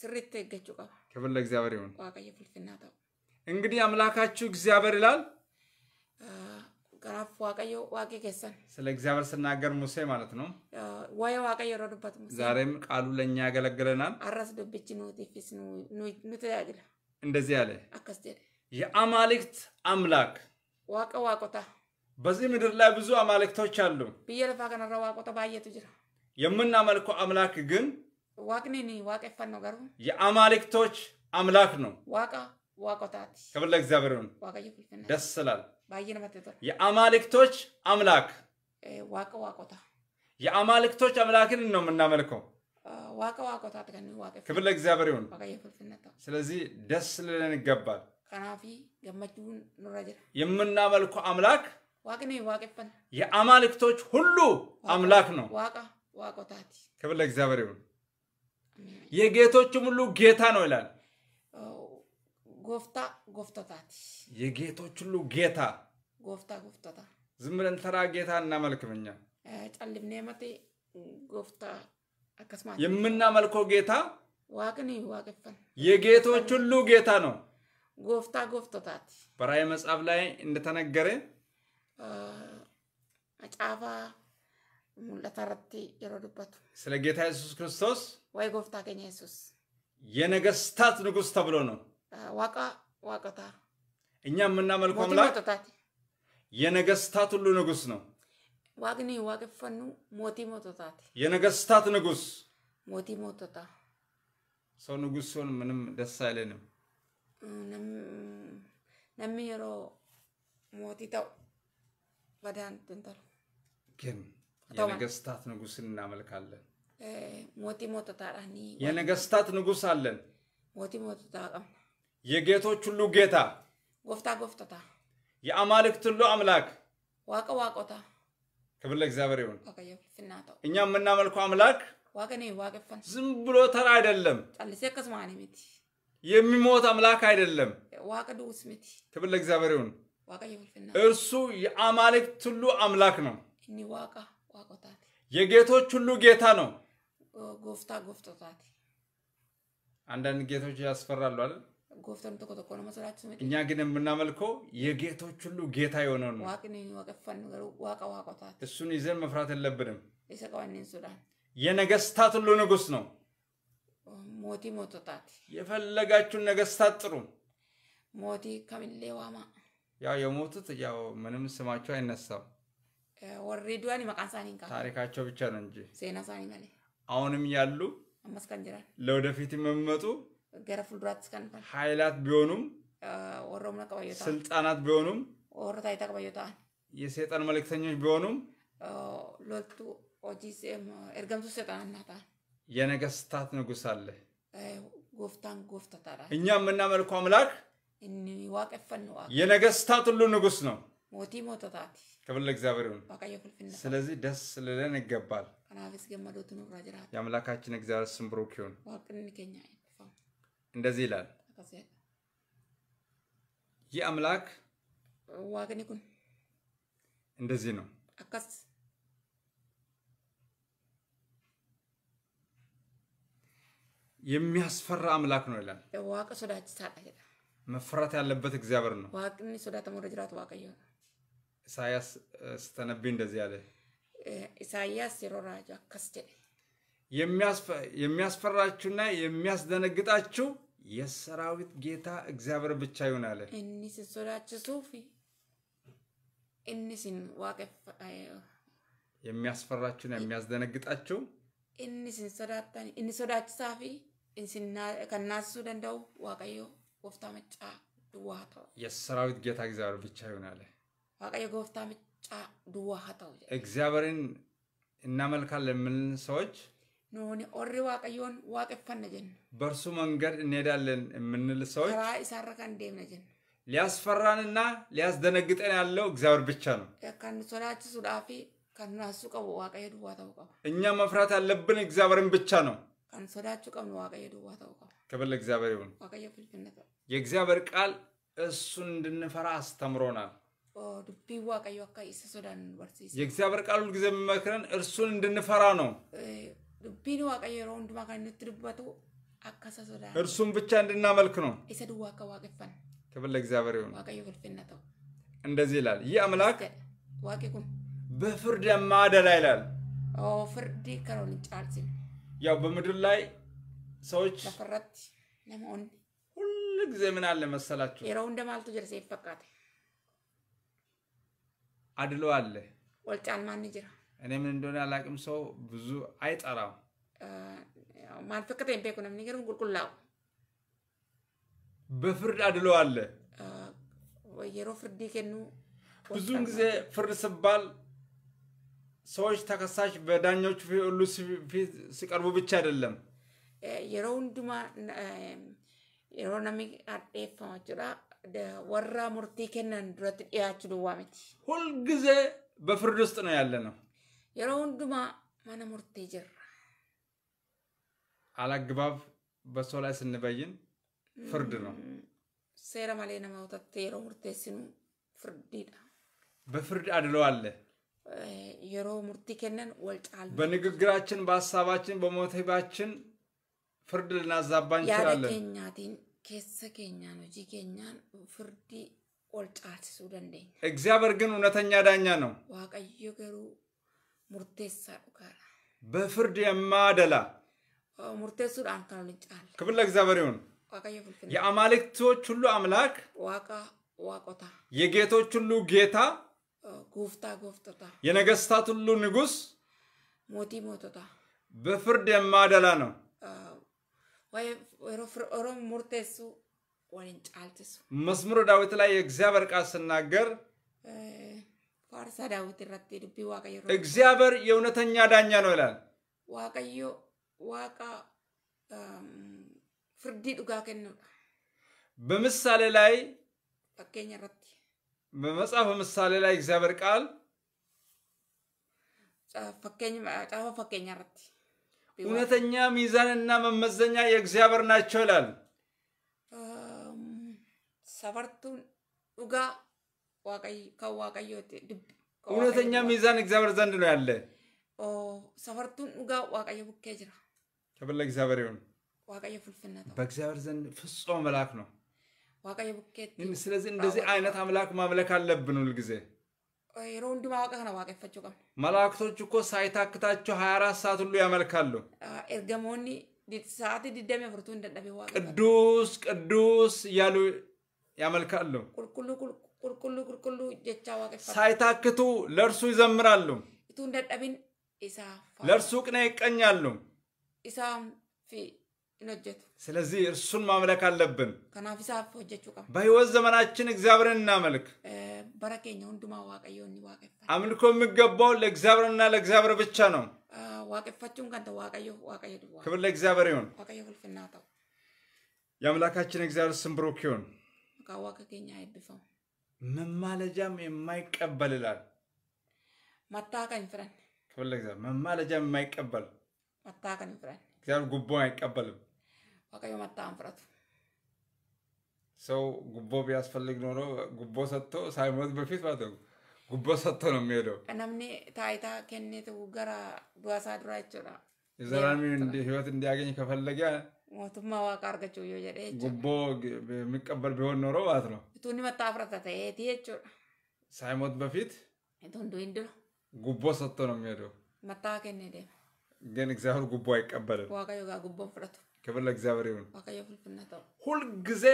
ስሪት ገጩ ቀባ ክብር ይሁን። ዋቀየ ፍልፍና ተው እንግዲህ አምላካችሁ እግዚአብሔር ይላል kanaaf waaqayyo waaqii keessan ስለ እግዚአብሔር ስናገር ሙሴ ማለት ነው። waa'ee waaqayyo yeroo dubbatu Museen ዛሬም ቃሉ ለእኛ ያገለግለናል። arras dubbichi nuutiifis nu nu- nu tajaajila እንደዚህ አለ፣ akkas jedhe የአማልክት አምላክ waaqa waaqotaa በዚህ ምድር ላይ ብዙ አማልክቶች አሉ። biyya lafaa kanarra waaqota baay'eetu jira የምናመልከው አምላክ ግን waaqni ni waaqeffannoo garuu የአማልክቶች አምላክ ነው። waaqa waaqotaati ክብር ለእግዚአብሔር ይሁን። waaqayyo fulfinna ደስ ስላል የአማልክቶች አምላክ ዋቀ ዋቆታ የአማልክቶች አምላክን ነው የምናመልከው። ዋቀ ዋቆታ ክብር ለእግዚአብሔር ይሁን። ስለዚህ ደስ ልለን ይገባል። የምናመልኩ አምላክ የአማልክቶች ሁሉ አምላክ ነው። ዋቀ ዋቆታት ክብር ለእግዚአብሔር ይሁን። የጌቶችም ሁሉ ጌታ ነው ይላል። ጎፍታ ጎፍቶታት የጌቶች ሁሉ ጌታ ጎፍታ ጎፍቶታ ዝም ብለን ተራ ጌታ እናመልክም እኛ ጨልምኔ መቴ ጎፍታ አከስማ የምናመልከው ጌታ ዋቅን ዋቅፈን የጌቶች ሁሉ ጌታ ነው። ጎፍታ ጎፍቶታት በራይ መጽሐፍ ላይ እንደተነገረ አጫፋ ሙለታረቲ የረዱበት ስለ ጌታ ኢየሱስ ክርስቶስ ወይ ጎፍታ ከኛ ኢየሱስ የነገስታት ንጉስ ተብሎ ነው። ዋቃ ዋቀታ እኛ የምናመልኩ አምላክ የነገስታት ሁሉ ንጉስ ነው። ዋቅኒ ዋቅፈኑ ሞቲ ሞቶታት የነገስታት ንጉስ ሞቲ ሞቶታ ሰው ንጉስ ሲሆን ምንም ደስ አይለንም። ነሚሮ ሞቲ ተው በዳን ትንተሉ ግን የነገስታት ንጉስ እናመልካለን። ሞቲ ሞቶታ የነገስታት ንጉስ አለን። ሞቲ ሞቶታ ቀም የጌቶች ሁሉ ጌታ ጎፍታ ጎፍተታ የአማልክት ሁሉ አምላክ ዋቀ ዋቆታ ክብር ለእግዚአብሔር ይሁን። እኛ የምናመልከው አምላክ ዝም ብሎ ተራ አይደለም። የሚሞት አምላክ አይደለም። ክብር ለእግዚአብሔር ይሁን። እርሱ የአማልክት ሁሉ አምላክ ነው። የጌቶች ሁሉ ጌታ ነው። ጎፍታ ጎፍቶታት አንዳንድ ጌቶች ያስፈራሉ አይደል? ጎፍተን tokko tokko nama sodaachisu እኛ ግን የምናመልከው የጌቶች ሁሉ ጌታ የሆነውን ነው። ዋቅን ወቀፋን ገሩ ዋቃ ዋቆታት እሱን ይዘን መፍራት የለብንም። የሰቀዋኒን qabannin የነገስታት ሁሉ ንጉስ ነው። ሞቲ ሞቶታት የፈለጋችሁን ነገስታት ጥሩ። ሞቲ ከሚሌ ዋማ ያው የሞቱት ያው ምንም ስማቸው አይነሳም። ወሪ ዱዋኒ ታሪካቸው ብቻ ነው እንጂ ሴና መ አሁንም ያሉ አመስከን ለወደፊት የሚመጡ ገረ fuulduraattis kan ሀይላት ቢሆኑም warroomna qabayyoo ስልጣናት ቢሆኑም warra taayitaa qabayyoo ta'an. የሰይጣን መልእክተኞች ቢሆኑም ሎልቱ hojii ergamtuu seexanaa የነገስታት ንጉስ አለ። ጎፍታን ጎፍታታራ እኛ የምናመልኩ አምላክ የነገስታት ሁሉ ንጉስ ነው። ሞቲ ሞተታቲ ክብር ለእግዚአብሔር ስለዚህ ደስ ልለን ይገባል። የአምላካችን እግዚአብሔር ስም ብሩክ ይሁን። እንደዚህ ይላል ይህ አምላክ waaqni ይኩን እንደዚህ ነው አካስ የሚያስፈራ አምላክ ነው ይላል። ዋቅ ሶዳችሳዳ ይላል። መፈራት ያለበት እግዚአብሔር ነው። ዋቅኒ ሶዳተሞ ጅራቱ ዋቀዮ ኢሳያስ ስተነብይ እንደዚህ ያለ ኢሳያስ ሲሮራጅ አካስ የሚያስፈራችሁና የሚያስደነግጣችሁ የሰራዊት ጌታ እግዚአብሔር ብቻ ይሁን አለ። እኒስ ሶዳችሱፍ እኒስን ዋቀፍ የሚያስፈራችሁና የሚያስደነግጣችሁ እኒስን ሶዳታን እኒ ሶዳችሳፊ ከናሱ ደንደው ዋቀዮ ጎፍታ መጫ ድዋሃተው የሰራዊት ጌታ እግዚአብሔር ብቻ ይሁን አለ። ዋቀዮ ጎፍታ መጫ ድዋሃተው እግዚአብሔርን እናመልካለን የምንል ሰዎች ኖሆኒ ኦሪ waaqayዮን waaqeffanna jenna በእርሱ መንገድ እንሄዳለን የምንል ሰዎች ከራ ኢሳራ ከን ጀን ሊያስፈራንና ሊያስደነግጠን ያለው እግዚአብሔር ብቻ ነው። ከን ሶላችሱዳፊ ከናሱ ቀቡ ዋቀየ ዱዋ ተው ቀቡ እኛ መፍራት ያለብን እግዚአብሔርን ብቻ ነው። ከን ሶዳቹ ቀብኑ ዋቀየ ዱዋ ተው ቀቡ ክብል እግዚአብሔር ይሁን። ዋቀየ ፍልፍነት የእግዚአብሔር ቃል እሱ እንድንፈራ አስተምሮናል። ዱቢ ዋቀዮ አካ ኢሰ ሶዳን የእግዚአብሔር ቃል ሁልጊዜ የሚመክረን እርሱን እንድንፈራ ነው። dubbiin waaqa yeroo hundumaa kan nutti dubbatu akka isa sodaa እርሱም ብቻ እንድናመልክ ነው። isa duwwaa akka waaqeffanna ክብር ለእግዚአብሔር ይሁን። waaqayyo ulfinna ta'u እንደዚህ ይላል፣ ይህ አምላክ jedha waaqi kun በፍርድ የማያደላ ይላል። oo firdii kan ol hin caalsine ያው በምድር ላይ ሰዎች lafarratti namoonni ሁል ጊዜ ምን አለ መሰላችሁ? yeroo hunda maaltu jira seef fakkaate አድሎ አለ፣ wal caalmaan ni jira. እኔ ምን እንደሆነ አላቅም። ሰው ብዙ አይጠራም። ማልፈቅጠኝ ቤኩ ነው የሚገርም ጉልቁላው በፍርድ አድሎ አለ። የሮ ፍርድ ከኑ ብዙውን ጊዜ ፍርድ ስባል ሰዎች ተከሳሽ በዳኞቹ ሁሉ ፊት ሲቀርቡ ብቻ አይደለም። የሮ ሁንዱማ የሮ ነሚ አዴፋማ ወራ ሙርቲ ከናን ዱረት ያችሉ ዱዋሚቲ ሁልጊዜ በፍርድ ውስጥ ነው ያለ ነው። yeroo hundumaa mana murtii jirra. Alagbaab basoo laa isin bayyin firdi ነው። seera malee nama otatte yeroo murteessinu firdiidha. በፍርድ አድሎ አለ። yeroo murtii kennan wal caalu በንግግራችን በሀሳባችን በሞቲቫችን ፍርድ ልናዛባ እንችላለን። ያለ ኬኛቲን keessa keenyaan hojii keenyaan firdii ol caalsisuu dandeenya. እግዚአብሔር ግን እውነተኛ ዳኛ ነው። waaqayyo garuu murteessaa dhugaadha. Bifirdi የማደላ ሙርቴሱ ካኑን ይጫል ክብር ለእግዚአብሔር ይሁን። የአማልክቶች ሁሉ አምላክ ዋቃ ዋቆታ የጌቶች ሁሉ ጌታ oh, ጉፍታ ጎፍቶታ የነገስታት ሁሉ ንጉስ ሞቲ ሞቶታ በፍርድ የማደላ ነው። oh, ሙርቴሱ ወይን ጫልትሱ ዳዊት ላይ የእግዚአብሔር ቃል ስናገር eh, አርሳ ዳዊት ይረቴ ድቢ ዋቀዮ እግዚአብሔር የእውነተኛ ዳኛ ነው ይላል። ዋቀዮ ፍርዲ ዱጋ በምሳሌ ላይ ፈኬኝ በመጽሐፈ ምሳሌ ላይ እግዚአብሔር ቃል ጻፈ ፈኬኝ ረት እውነተኛ ሚዛንና መመዘኛ የእግዚአብሔር ናቸው ይላል። እውነተኛ ሚዛን እግዚአብሔር ዘንድ ነው ያለ። ሰፈርቱን ጋ ዋቀየ ቡኬ ጅራ ከበለ እግዚአብሔር ይሁን ዋቀየ ፍልፍነት በእግዚአብሔር ዘንድ ፍጹም መልአክ ነው። ዋቀየ ቡኬ ስለዚህ እንደዚህ አይነት አምላክ ማምለክ አለብን ሁልጊዜ። የሮ መላእክቶች እኮ ሳይታክታቸው 24 ሰዓት ሁሉ ያመልካሉ። ቅዱስ ቅዱስ እያሉ ያመልካሉ። ቁልቁሉ ቁልቁሉ ጀቻ waaqeffatu ሳይታክቱ ለእርሱ ይዘምራሉ። እቱ እንደደብን ኢሳፍ ለእርሱ ቅኔ ይቀኛሉ። ኢሳም ፊ ስለዚህ እርሱን ማምለክ አለብን። ከናፍ በህይወት ዘመናችን እግዚአብሔርን እናመልክ። በረኬኛ አምልኮ የሚገባው ለእግዚአብሔርና ለእግዚአብሔር ብቻ ነው። waaqeffachuun kan waaqayyo ክብር ለእግዚአብሔር ይሁን። የአምላካችን እግዚአብሔር ስም ብሩክ ይሁን። መማለጃም የማይቀበል ይላል። መታቀኝ ፍረን ከፈለግ መማለጃም የማይቀበል መታቀኝ ፍረን እግዚአብሔር ጉቦ አይቀበልም። ዋቀዮ መታን ፍረቱ ሰው ጉቦ ቢያስፈልግ ኖሮ ጉቦ ሰጥቶ ሳይሞት በፊት ማለት ነው ጉቦ ሰጥቶ ነው የሚሄደው። ነምኒ ታይታ ከኔት ጉገራ ጓሳ ዱራ ይችላል የዘላለም ህይወት እንዲያገኝ ከፈለገ ሞቱማ ዋቃ አርገችው ዮ ጀደ ጉቦ የሚቀበል ቢሆን ኖሮ ማለት ነው። እቱን መጣ አፍረተተ ቲየቹ ሳይሞት በፊት ቶንዶ ንድሮ ጉቦ ሰጥቶ ነው የሚሄደው። መጣ ከኔ ደ ግን እግዚአብሔር ጉቦ አይቀበልም። ዋቃ ዮጋ ጉቦን ፍረቱ። ክብር ለእግዚአብሔር ይሁን። ዋቃ ዮ ፍልፍነተው ሁልጊዜ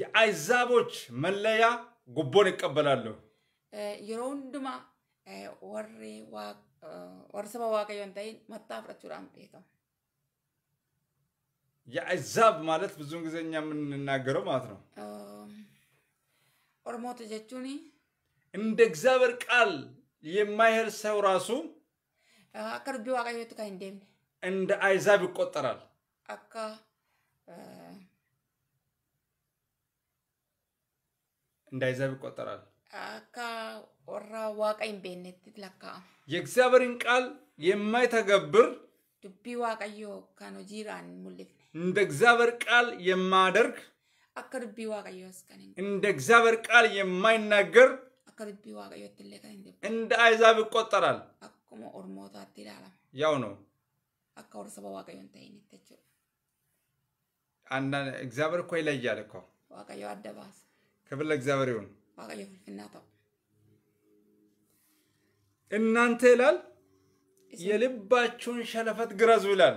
የአይዛቦች መለያ ጉቦን ይቀበላሉ። የሮንድማ ወሬ ወርሰባ ዋቀ ዮንታይን መጣ ፍረቱ ራምጤተው የአዛብ ማለት ብዙን ጊዜ እኛ የምንናገረው ማለት ነው። ኦርሞት ጀቹኒ እንደ እግዚአብሔር ቃል የማይሄድ ሰው ራሱ አካ ዱቢ ዋቃዮቱ እንደ አይዛብ ይቆጠራል። አካ እንደ አይዛብ ይቆጠራል። አካ ወራ ዋቃ ሂንቤነት ለካ የእግዚአብሔርን ቃል የማይተገብር ዱቢ ዋቀዮ ካኖጂራን ሆጂራን ሙልፍ እንደ እግዚአብሔር ቃል የማደርግ እንደ እግዚአብሔር ቃል የማይናገር እንደ አይዛብ ይቆጠራል ያው ነው እግዚአብሔር እኮ ይለያል እኮ ክብር ለእግዚአብሔር ይሁን እናንተ ይላል የልባችሁን ሸለፈት ግረዙ ይላል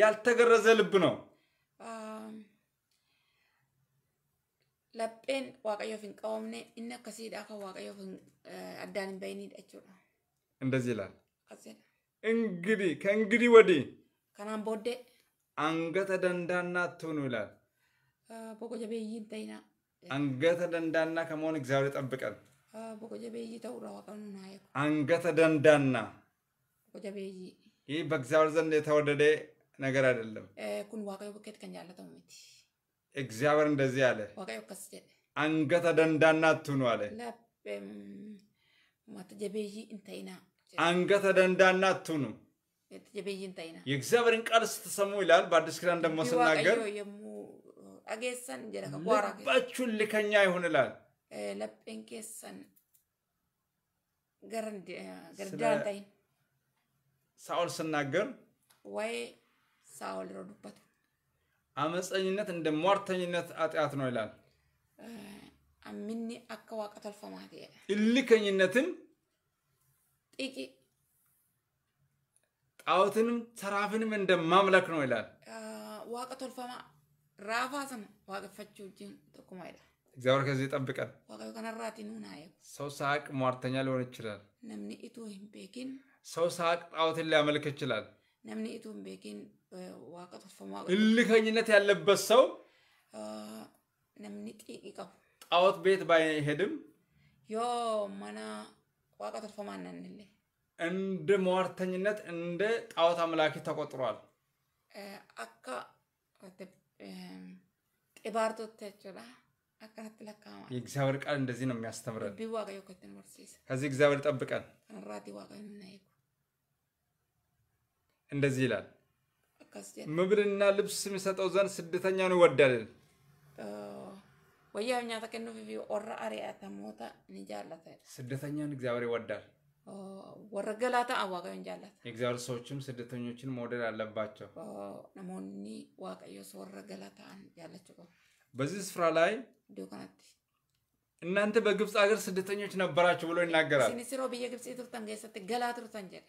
ያልተገረዘ ልብ ነው። ለጴን waaqayyoof hin እነ ከሲዳ akkasiidha kan waaqayyoof addaan hin እንደዚህ ይላል። እንግዲህ ከእንግዲህ ወዲህ ከናም ቦዴ አንገተ ደንዳና አትሁኑ ይላል። ቦቆ ጀቤይይ ተይና አንገተ ደንዳና ከመሆን እግዚአብሔር ጠብቀን። ቦቆ ጀቤይይ ተውራ ዋቀኑ ናየ አንገተ ደንዳና ቦቆ ይህ በእግዚአብሔር ዘንድ የተወደደ ነገር አይደለም። ኩን ዋቀዮ በቀት ከኛ ያለተሙ ሚቲ እግዚአብሔር እንደዚህ አለ። ዋቀዮ ከስ ጀደ አንገተ ደንዳና ትኑ አለ። ማተ ጀቤይ እንተይና አንገተ ደንዳና ትኑ ጀቤይ እንተይና የእግዚአብሔርን ቃል ስትሰሙ ይላል በአዲስ ኪዳን ደግሞ ስናገር አጌሰን ጀደ ከጓራ ልባችሁን ልከኛ ይሁን ይላል ለጴን ኬሰን ገርዳ ሳኦል ስናገር ወይ ሳኦል ረዱበት። አመፀኝነት እንደ ሟርተኝነት አጢአት ነው ይላል። አሚኒ አከ ዋቀ ተልፈማት እልከኝነትን ጥቂ ጣዖትንም ተራፍንም እንደ ማምለክ ነው ይላል። ዋቀ ተልፈማ ራፋሰን ዋቀፈችው እጅን ጥቁማ ይላል። እግዚአብሔር ከዚህ ይጠብቀን። ሰው ሳቅ ሟርተኛ ሊሆን ይችላል። ሰው ሳቅ ጣዖትን ሊያመልክ ይችላል። namni itoo hin beekiin waaqa tolfamaa እልከኝነት ያለበት ሰው namni xiiqi qabu ጣዖት ቤት ባይሄድም yoo mana waaqa tolfamaa nannillee እንደ ሟርተኝነት እንደ ጣዖት አምላኪ ተቆጥሯል። akka xiባርቶtti jechuudha akkanatti lakkaa'ama. የእግዚአብሔር ቃል እንደዚህ ነው የሚያስተምረን። ከዚህ እግዚአብሔር ጠብቀን። kanarraati waaqayyoon na eegu። እንደዚህ ይላል፣ ምግብንና ልብስ የሚሰጠው ዘንድ ስደተኛውን ይወዳል። ስደተኛን እግዚአብሔር ይወዳል። ወረገላታ አዋጋዮን ጃላት የእግዚአብሔር ሰዎችም ስደተኞችን መውደድ አለባቸው። ነሞኒ ዋቀዮስ ወረገላታ ያለችው በዚህ ስፍራ ላይ እናንተ በግብፅ ሀገር ስደተኞች ነበራችሁ ብሎ ይናገራል። ሲኒሲሮ ብየ ግብፅ ቱርተን ገሰት ገላ ቱርተን ጀላ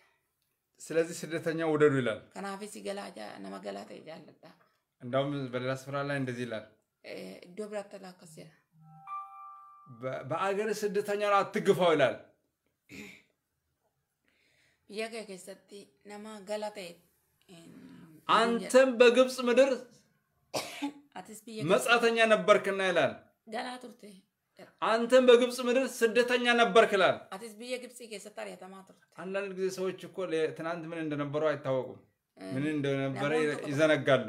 ስለዚህ ስደተኛ ውደዱ ይላል። ከናፊ ሲገላጃ ነመገላተ ይጃለታ እንደውም በሌላ ስፍራ ላይ እንደዚህ ይላል እዶ ብራት ላከስ በአገር ስደተኛ አትግፋው ይላል። ብየከ ከሰቲ ነማ ገላተ አንተም በግብፅ ምድር መጻተኛ ነበርክና ይላል ገላ ቱርቴ አንተም በግብፅ ምድር ስደተኛ ነበርክ ይላል። አንዳንድ ጊዜ ሰዎች እኮ ትናንት ምን እንደነበሩ አይታወቁም፣ ምን እንደነበረ ይዘነጋሉ።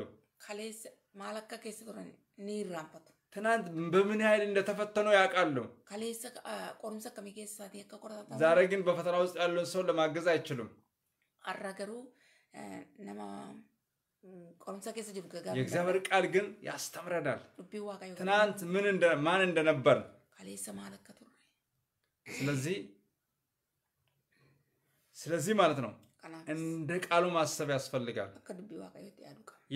ትናንት በምን ያህል እንደተፈተኑ ያውቃሉ። ዛሬ ግን በፈተና ውስጥ ያለውን ሰው ለማገዝ አይችሉም። አራገሩ ነማ ቆሮምሳ ኬስ የእግዚአብሔር ቃል ግን ያስተምረናል። ትናንት ምን ማን እንደነበር ከሌሰ ማለት ስለዚህ ስለዚህ ማለት ነው እንደ ቃሉ ማሰብ ያስፈልጋል።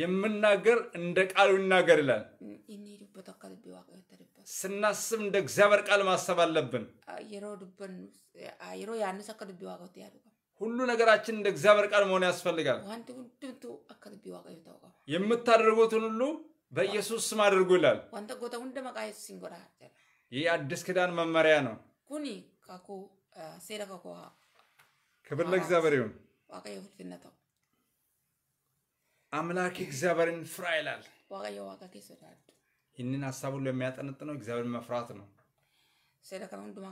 የምናገር እንደ ቃሉ ይናገር ይላል። ስናስብ እንደ እግዚአብሔር ቃል ማሰብ አለብን። ሁሉ ነገራችን እንደ እግዚአብሔር ቃል መሆን ያስፈልጋል። የምታደርጉትን ሁሉ በኢየሱስ ስም አድርጉ ይላል። የአዲስ ኪዳን መመሪያ ነው። ኩኒ ካኮ ሴራ ካኮ ክብር ለእግዚአብሔር ይሁን። ዋቀየ ፍልፍነታው አምላክ እግዚአብሔርን ፍራ ይላል። ዋቀየ ዋቀ ኬሰዳድ ይህንን ሀሳብ ሁሉ የሚያጠነጥነው እግዚአብሔርን መፍራት ነው። ሴራ ከነ ሁንዱማ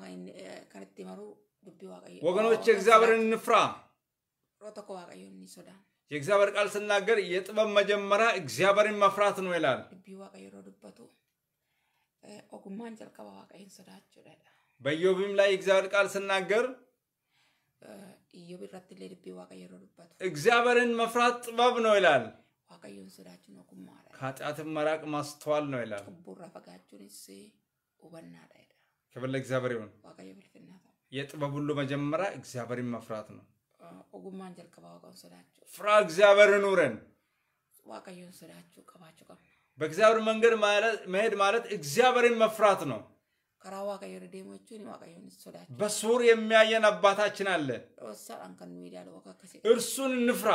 ከንቲ መሩ ዱቢ ዋቀየ ወገኖች እግዚአብሔርን እንፍራ። ሮተኮ ዋቀየ ሶዳ የእግዚአብሔር ቃል ስናገር የጥበብ መጀመሪያ እግዚአብሔርን መፍራት ነው ይላል። ዱቢ ዋቀየ ሮ ኦጉማን ጀልቀባ ዋቀይን ሰዳቸው ደ በኢዮብም ላይ እግዚአብሔር ቃል ስናገር ኢዮብ ረት ለልቤ ዋቀይ እግዚአብሔርን መፍራት ጥበብ ነው ይላል ዋቀዩን ሰዳቸው ነው ጉማረ ከኃጢአትም መራቅ ማስተዋል ነው ይላል ቡራ ፈጋችሁን ስ ውበና ላይ ክብር ለእግዚአብሔር ይሁን ዋቀዩ ብልፍና የጥበብ ሁሉ መጀመሪያ እግዚአብሔርን መፍራት ነው ኦጉማን ጀልቀባ ዋቀን ሰዳቸው ፍራ እግዚአብሔርን ውረን ዋቀዩን ሰዳቸው ቀባቸው በእግዚአብሔር መንገድ መሄድ ማለት እግዚአብሔርን መፍራት ነው። በሱር የሚያየን አባታችን አለ። እርሱን እንፍራ።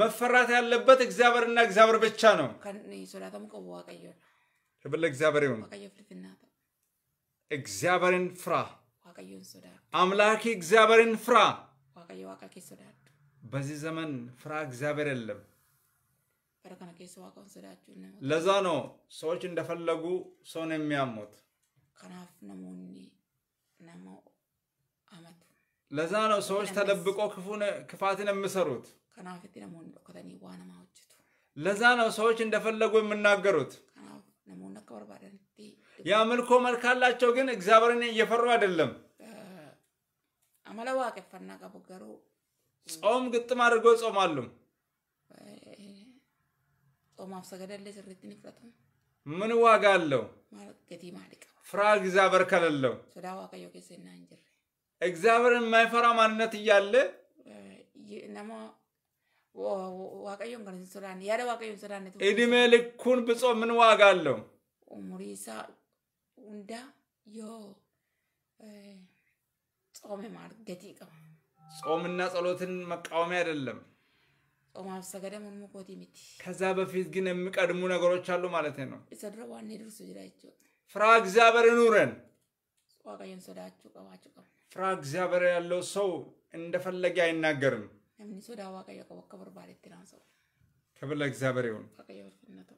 መፈራት ያለበት እግዚአብሔርና እግዚአብሔር ብቻ ነው። ክብር ለእግዚአብሔር ይሁን። እግዚአብሔርን ፍራ። አምላኪ እግዚአብሔርን ፍራ። በዚህ ዘመን ፍራ እግዚአብሔር የለም። ለዛ ነው ሰዎች እንደፈለጉ ሰውን የሚያሙት። ለዛ ነው ሰዎች ተደብቆ ክፋትን የሚሰሩት። ለዛ ነው ሰዎች እንደፈለጉ የሚናገሩት። የአምልኮ መልክ አላቸው፣ ግን እግዚአብሔርን እየፈሩ አይደለም። ጾም ግጥም አድርገው ጾማሉ። ጾማፍ ሰገደለ ስርትን ይፍረጡ ምን ዋጋ አለው? ፍራ እግዚአብሔር ከሌለው እግዚአብሔር የማይፈራ ማንነት እያለ እድሜ ልኩን ብጾ ምን ዋጋ አለው? ጾምና ጸሎትን መቃወሚያ አይደለም። ጦማፍ ሰገደ ሙሙ ከዛ በፊት ግን የሚቀድሙ ነገሮች አሉ ማለት ነው። ኢሰድረ ዋኔ ድርሱ ጅራ ፍራ እግዚአብሔር ይኑረን። ዋቀየን ሶዳችሁ ቀባችሁ ቀብ ፍራ እግዚአብሔር ያለው ሰው እንደፈለገ አይናገርም። namni sodaa waaqayyo qabu akka barbaade itti naansa'u. Kabila ይሁን። waaqayyo ulfinnatu.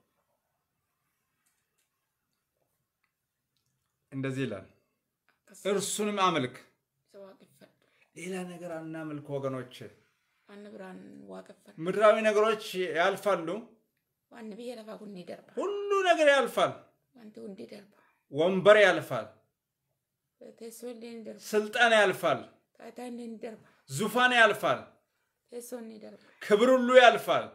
እንደዚህ ይላል፣ እርሱንም አምልክ፣ ሌላ ነገር አናምልክ ወገኖች። ምድራዊ ነገሮች ያልፋሉ። ሁሉ ነገር ያልፋል። ወንበር ያልፋል። ስልጣን ያልፋል። ዙፋን ያልፋል። ክብር ሁሉ ያልፋል።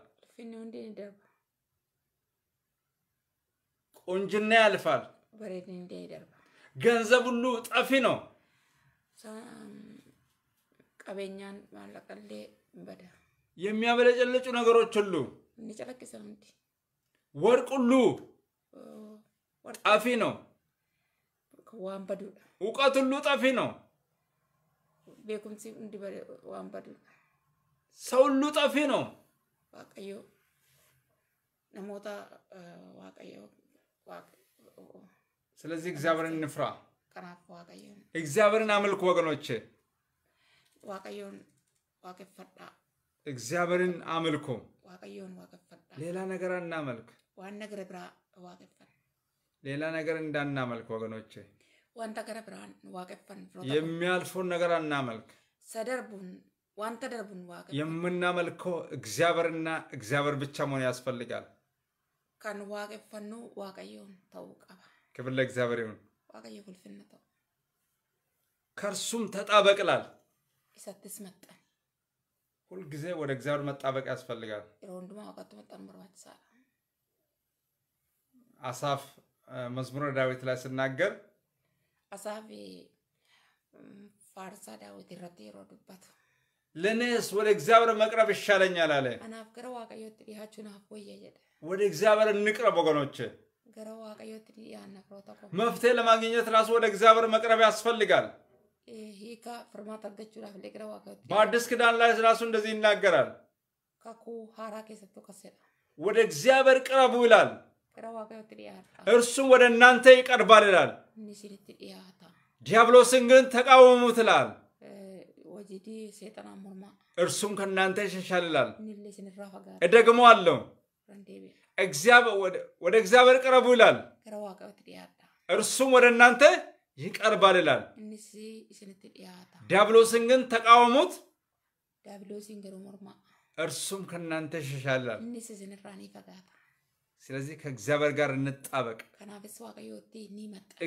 ቁንጅና ያልፋል። ገንዘብ ሁሉ ጠፊ ነው። ቀበኛን ማለቀሌ በደ የሚያበለጨለጩ ነገሮች ሁሉ እንጨለቅሰ እንዲ ወርቅ ሁሉ ጠፊ ነው። ዋንበዱ እውቀት ሁሉ ጠፊ ነው። ቤኩምሲ እንዲ ዋንበዱ ሰው ሁሉ ጠፊ ነው። ዋቀዮ ነሞታ ዋቀዮ ስለዚህ እግዚአብሔርን እንፍራ። እግዚአብሔርን አምልኩ ወገኖቼ። waaqayyoon ዋቀፈዳ እግዚአብሔርን አምልኮ waaqayዮን ዋቀፈዳ ሌላ ነገር እናመልክ ዋን ነገር ብራ waaqeffadha ሌላ ነገር እንዳናመልክ ወገኖቼ ዋንተ ገረ ብራን waaqeffን የሚያልፈውን ነገር እናመልክ ሰደርቡን ዋንተ ደርቡን ዋቀ የምናመልከው እግዚአብሔርና እግዚአብሔር ብቻ መሆን ያስፈልጋል። ከን ዋቀፈኑ waaqayዮን ተው ቀባ ክብር ለእግዚአብሔር ይሁን። waaqayዮ ሁልፍነ ተው ከእርሱም ተጣበቅላል ኢስ አትስ መጠን ሁልጊዜ ወደ እግዚአብሔር መጣበቅ ያስፈልጋል። ወንድማ ዋቃቱ መጣን ምርባት ሳላ አሳፍ መዝሙረ ዳዊት ላይ ስናገር አሳፍ ፋርሳ ዳዊት ይረት ይሮዱበት ለእኔስ ወደ እግዚአብሔር መቅረብ ይሻለኛል አለ። አናፍ ዋቀዮት ዲያችሁ ናፍ ወየ ወደ እግዚአብሔር እንቅረብ ወገኖች። ገረ ዋቀዮት ዲያ ነፍሮታ መፍትሄ ለማግኘት ራሱ ወደ እግዚአብሔር መቅረብ ያስፈልጋል። በአዲስ ክዳን ላይ ራሱ እንደዚህ ይናገራል። ወደ እግዚአብሔር ቅረቡ ይላል፣ እርሱም ወደ እናንተ ይቀርባል ይላል። ዲያብሎስን ግን ተቃወሙት ይላል፣ እርሱም ከእናንተ ይሸሻል ይላል። እደግሞ አለው ወደ እግዚአብሔር ቅረቡ ይላል፣ እርሱም ወደ እናንተ ይቀርባል ይላል። ዲያብሎስን ግን ተቃወሙት፣ እርሱም ከእናንተ ይሸሻል። ስለዚህ ከእግዚአብሔር ጋር እንጣበቅ፣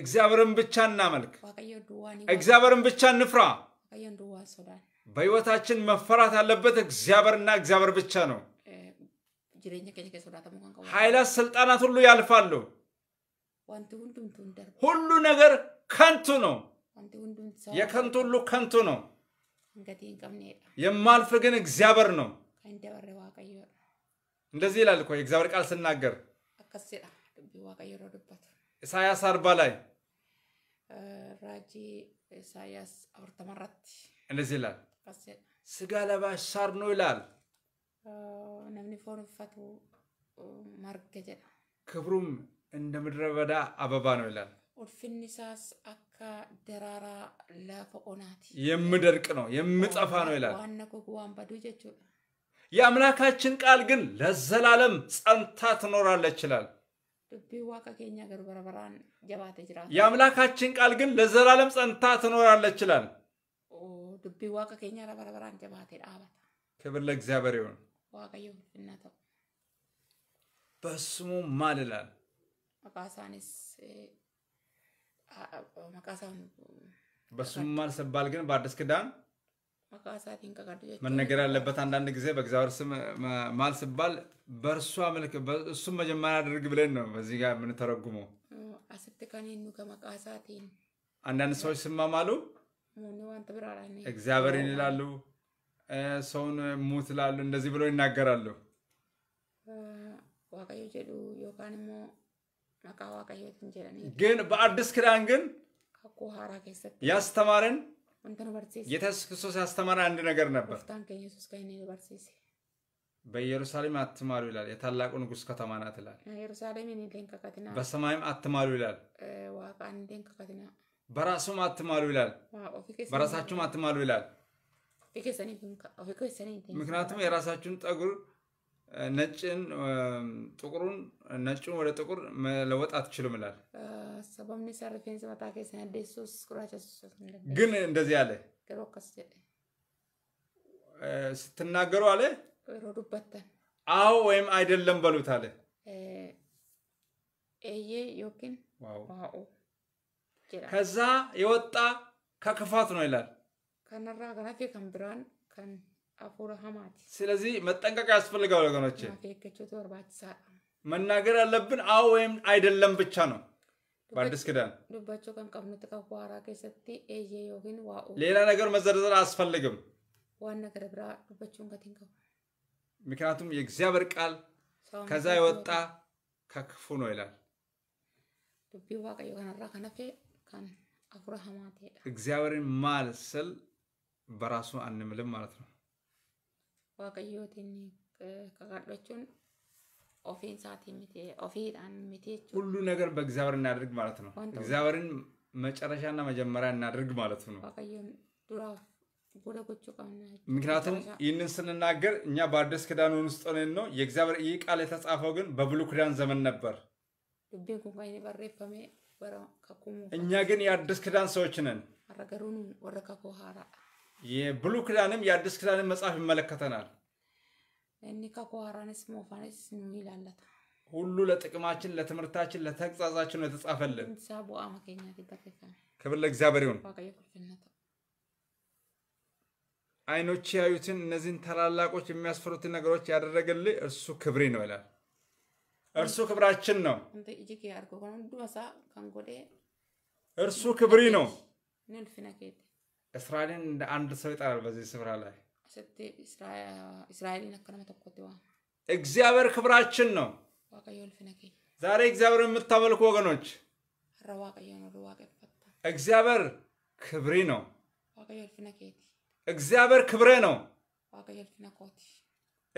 እግዚአብሔርን ብቻ እናመልክ፣ እግዚአብሔርን ብቻ እንፍራ። በህይወታችን መፈራት ያለበት እግዚአብሔርና እግዚአብሔር ብቻ ነው። ኃይላት፣ ስልጣናት ሁሉ ያልፋሉ። ሁሉ ነገር ከንቱ ነው። የከንቱ ሁሉ ከንቱ ነው። የማልፍ ግን እግዚአብሔር ነው። እንደዚህ ይላል እኮ የእግዚአብሔር ቃል ስናገር ኢሳያስ አርባ ላይ እንደዚህ ይላል ስጋ ለባሽ ሳር ነው ይላል። ክብሩም እንደ ምድረ በዳ አበባ ነው ይላል። ውድፍኒሳስ አካ ደራራ ለፈኦናት የምደርቅ ነው የምጠፋ ነው ይላል። ዋነጎግዋን ባዶ ጀቸ የአምላካችን ቃል ግን ለዘላለም ጸንታ ትኖራለች ይላል። የአምላካችን ቃል ግን ለዘላለም ጸንታ ትኖራለች ይላል። ዱቢ ዋቀ ኬኛ ረበረበራን ጀባቴ ዳበት ክብር ለእግዚአብሔር ይሁን። ዋቀየ ነተው በስሙ ማልላል አቃሳኒስ በሱም አልሰባል ግን በአዲስ ክዳን መነገር ያለበት አንዳንድ ጊዜ በእግዚአብሔር ስም ማል ስባል በእርሷ መልክ እሱም መጀመሪያ አድርግ ብለን ነው በዚህ ጋር የምንተረጉመው። አንዳንድ ሰዎች ስማማሉ፣ እግዚአብሔርን ይላሉ፣ ሰውን ሙት ይላሉ፣ እንደዚህ ብሎ ይናገራሉ። ግን በአዲስ ክዳን ግን ያስተማረን ጌታ ክርስቶስ ያስተማረ አንድ ነገር ነበር። በኢየሩሳሌም አትማሉ ይላል። የታላቁ ንጉስ ከተማ ናት ይላል። በሰማይም አትማሉ ይላል። በራሱም አትማሉ ይላል። በራሳችሁም አትማሉ ይላል። ምክንያቱም የራሳችሁን ጠጉር ነጭን ጥቁሩን ነጭን ወደ ጥቁር መለወጥ አትችልም ይላል። ግን እንደዚህ አለ ስትናገሩ አለ አዎ ወይም አይደለም በሉት አለ። ከዛ የወጣ ከክፋት ነው ይላል። ስለዚህ መጠንቀቅ ያስፈልጋል ወገኖች መናገር ያለብን አዎ ወይም አይደለም ብቻ ነው በአዲስ ኪዳን ሌላ ነገር መዘርዘር አስፈልግም። ምክንያቱም የእግዚአብሔር ቃል ከዛ የወጣ ከክፉ ነው ይላል እግዚአብሔርን ማል ስል በራሱ አንምልም ማለት ነው waaqayyootiin kakadhachuun ኦፊን ሳቲ ኦፊን ሚቴ ሁሉ ነገር በእግዚአብሔር እናድርግ ማለት ነው። እግዚአብሔርን መጨረሻና መጀመሪያ እናድርግ ማለት ነው። ምክንያቱም ይህንን ስንናገር እኛ በአዲስ ኪዳን ውስጥ ሆነን ነው። የእግዚአብሔር ይህ ቃል የተጻፈው ግን በብሉይ ኪዳን ዘመን ነበር። እኛ ግን የአዲስ ኪዳን ሰዎች ነን። የብሉ ክዳንም የአዲስ ክዳንም መጽሐፍ ይመለከተናል። ሁሉ ለጥቅማችን፣ ለትምህርታችን፣ ለተግጻዛችን ነው የተጻፈልን። ክብር ለእግዚአብሔር ይሁን። አይኖች ያዩትን እነዚህን ተላላቆች የሚያስፈሩትን ነገሮች ያደረገልህ እርሱ ክብሪ ነው ይላል። እርሱ ክብራችን ነው። እርሱ ክብሪ ነው። እስራኤልን እንደ አንድ ሰው ይጠራል በዚህ ስፍራ ላይ እግዚአብሔር ክብራችን ነው። ዛሬ እግዚአብሔር የምታመልኩ ወገኖች እግዚአብሔር ክብሪ ነው። እግዚአብሔር ክብሬ ነው።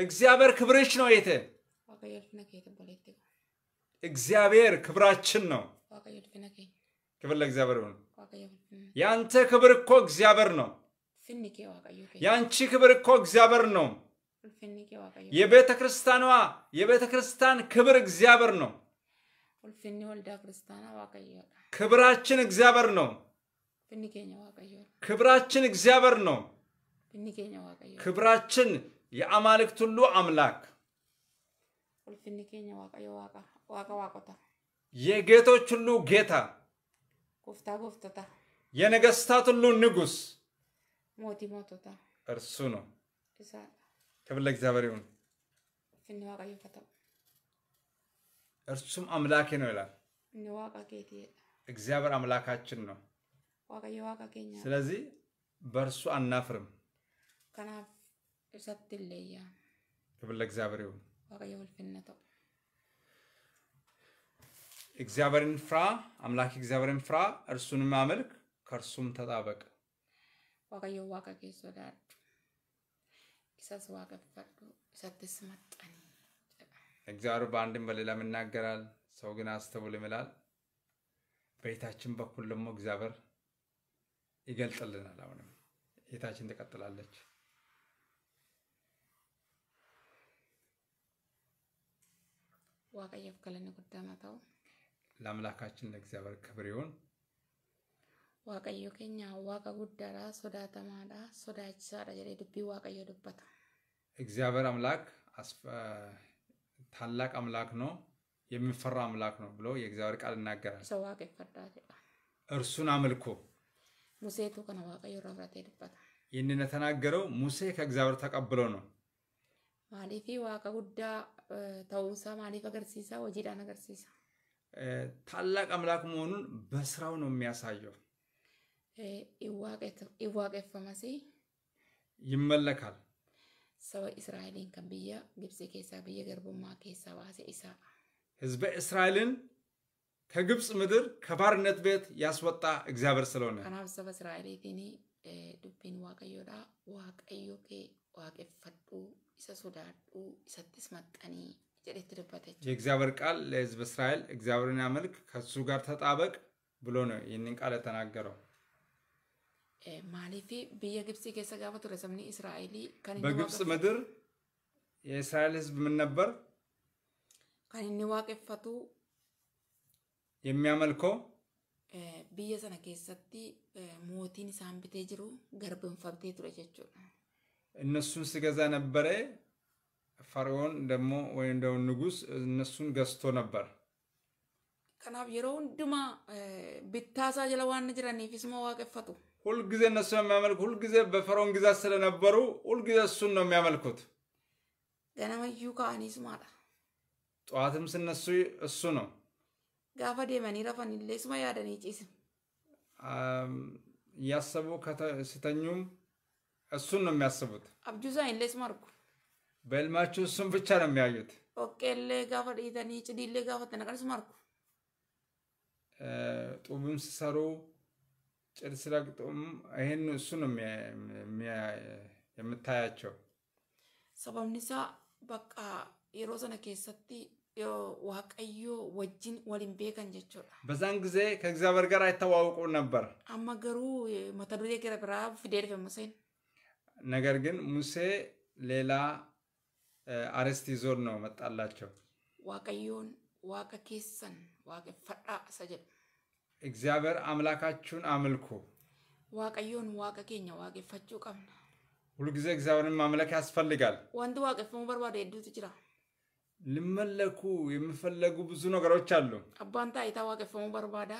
እግዚአብሔር ክብርሽ ነው። የቴ እግዚአብሔር ክብራችን ነው። ክብር ለእግዚአብሔር ይሁን። ያንተ ክብር እኮ እግዚአብሔር ነው። ያንቺ ክብር እኮ እግዚአብሔር ነው። የቤተ ክርስቲያኗ የቤተ ክርስቲያን ክብር እግዚአብሔር ነው። ክብራችን እግዚአብሔር ነው። ክብራችን እግዚአብሔር ነው። ክብራችን የአማልክት ሁሉ አምላክ የጌቶች ሁሉ ጌታ የነገስታት ሁሉ ንጉስ እርሱ ነው። ክብር ለእግዚአብሔር ይሁን። እርሱም አምላኬ ነው ይላል። እግዚአብሔር አምላካችን ነው። ስለዚህ በእርሱ አናፍርም። ክብር ለእግዚአብሔር ይሁን። እግዚአብሔርን ፍራ፣ አምላክ እግዚአብሔርን ፍራ፣ እርሱንም አምልክ ከእርሱም ተጣበቅ። Waaqayyo Waaqa keessoo dhaadhu. Isas waaqeffadhu. Isattis maxxani. እግዚአብሔር በአንድም በሌላም ይናገራል። ሰው ግን አስተውል ይምላል። በየታችን በኩል ደግሞ እግዚአብሔር ይገልጥልናል። አሁንም የታችን ትቀጥላለች። waaqayyof galanni guddaa ለአምላካችን ለእግዚአብሔር ክብር ይሁን። waaqayyo keenya waaqa guddaadha sodaatamaadha sodaachisaadha jedhee dubbii waaqayyo dubbata. እግዚአብሔር አምላክ ታላቅ አምላክ ነው፣ የሚፈራ አምላክ ነው ብሎ የእግዚአብሔር ቃል ይናገራል። ሰው ዋቄፈዳ እርሱን አምልኮ ሙሴቱ ከነ waaqayዮ ረፍረቴ dubbata. ይህንን የተናገረው ሙሴ ከእግዚአብሔር ተቀብሎ ነው። ማሊፊ ዋቀ ጉዳ ተውሳ ማሊፍ አገርሲሳ ወጂዳን አገርሲሳ ታላቅ አምላክ መሆኑን በስራው ነው የሚያሳየው። ይዋቀፈመሲ ይመለካል። ሰበ እስራኤልን ከን ግብፅ ኬሳ ብያ ገርቡማ ኬሳ ባሰ ኢሳ ህዝበ እስራኤልን ከግብፅ ምድር ከባርነት ቤት ያስወጣ እግዚአብሔር ስለሆነ ከናብ ሰበ እስራኤሊቲኒ ዱቢን ዋቀዮዳ ዋቀዮ ኬ ዋቀፈዱ ኢሰ ሱዳዱ ኢሰትስ መጠኒ ጀደት ድበተች የእግዚአብሔር ቃል ለህዝብ እስራኤል እግዚአብሔርን ያመልክ ከሱ ጋር ተጣበቅ ብሎ ነው ይህንን ቃል የተናገረው። ማለት ብየ ግብፅ ገሰ ጋፈ ቱረ ሰምኒ ምድር የእስራኤል ህዝብ ምን ነበር? ከኒኒ ዋቅፈቱ ብየ ሰነ ኬሰቲ ሞቲን ሳንብቴ ጅሩ ገርብን ፈብቴ ቱረ ጀቹ እነሱን ስገዛ ነበረ። ፈርዖን ደሞ ወይም ደሞ ንጉስ እነሱን ገዝቶ ነበር። ከናብ የሮውን ድማ ብታሳ ጀለዋን ጅረኒ ፊስሞ ዋቅፈቱ ሁልጊዜ እነሱ ነው የሚያመልኩ ሁልጊዜ በፈርዖን ግዛት ስለነበሩ ሁልጊዜ እሱን ነው የሚያመልኩት። ገነመዩ ከአኒስ ማለ ጠዋትም ስነሱ እሱ ነው። ጋፈ ደመኒ ረፈን ሌስማ ያደን ጭስም እያሰቡ ሲተኙም እሱን ነው የሚያስቡት። አብጁዛ ኢንሌስ ማርኩ በህልማችሁ እሱን ብቻ ነው የሚያዩት። ኦቄሌ ጋፈ ደተኒ ጭዲሌ ጋፈ ተነቀንስ ማርኩ ጡብም ሲሰሩ ጭድ ሲረግጡም ይህን እሱ ነው የምታያቸው። sababni በቃ bakka yeroo sana keessatti waaqayyo wajjin waliin beekan በዛን ጊዜ ከእግዚአብሔር ጋር አይተዋውቁ ነበር። አማገሩ ገሩ ገረብራ ዱሬ ገረ ሙሴን ነገር ግን ሙሴ ሌላ አርስት ይዞን ነው መጣላቸው። ዋቀዮን ዋቀ ኬሰን ዋቀ ፈጣ ሰጀድ እግዚአብሔር አምላካችሁን አምልኩ። ዋቀዮን ዋቀኬኛ ዋቄፈቹ ቀብነ ሁልጊዜ እግዚአብሔርን ማምለክ ያስፈልጋል። ወንድ ዋቀፈሙ በርባዶ ዱት ጅራ ሊመለኩ የሚፈለጉ ብዙ ነገሮች አሉ። አባንታ ኢታ ዋቄፈሙ በርባዳ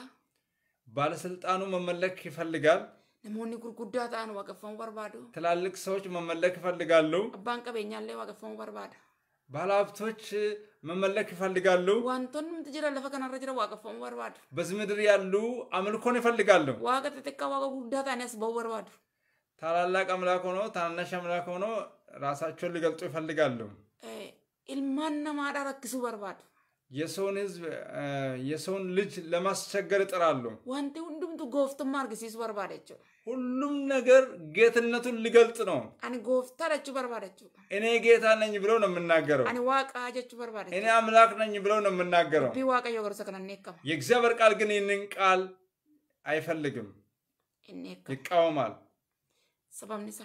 ባለስልጣኑ መመለክ ይፈልጋል። ነሞኒ ጉርጉዳ ታን ዋቀፈሙ በርባዱ ትላልቅ ሰዎች መመለክ ይፈልጋሉ። አባን ቀቤኛለ ዋቀፈሙ በርባዳ ባለሀብቶች መመለክ ይፈልጋሉ። ዋንቶን ምትጅራ ለፈ ከናራ ጅራ ዋቀፈሙ በርባዱ በዚህ ምድር ያሉ አምልኮን ይፈልጋሉ። ዋቀ ጥጥቃ ዋቀ ጉዳ ታንያስ በው በርባዱ ታላላቅ አምላክ ሆኖ ታናሽ አምላክ ሆኖ ራሳቸውን ሊገልጡ ይፈልጋሉ። ኢልማና ማዳ ረክሱ በርባዱ የሰውን ህዝብ የሰውን ልጅ ለማስቸገር ይጥራሉ። ዋንቴ ሁንዱ ጎፍቱማ አርግሲሱ በርባደችው ሁሉም ነገር ጌትነቱን ሊገልጽ ነው። አኒ ጎፍታ ለችው በርባደችው እኔ ጌታ ነኝ ብሎ ነው የምናገረው። አኒ ዋቃ ጀችው በርባደችው እኔ አምላክ ነኝ ብሎ ነው የምናገረው። ቢ ዋቀ የወርሰ ከነኔከም የእግዚአብሔር ቃል ግን ይህንን ቃል አይፈልግም፣ ይቃወማል። ሰበብኒሳ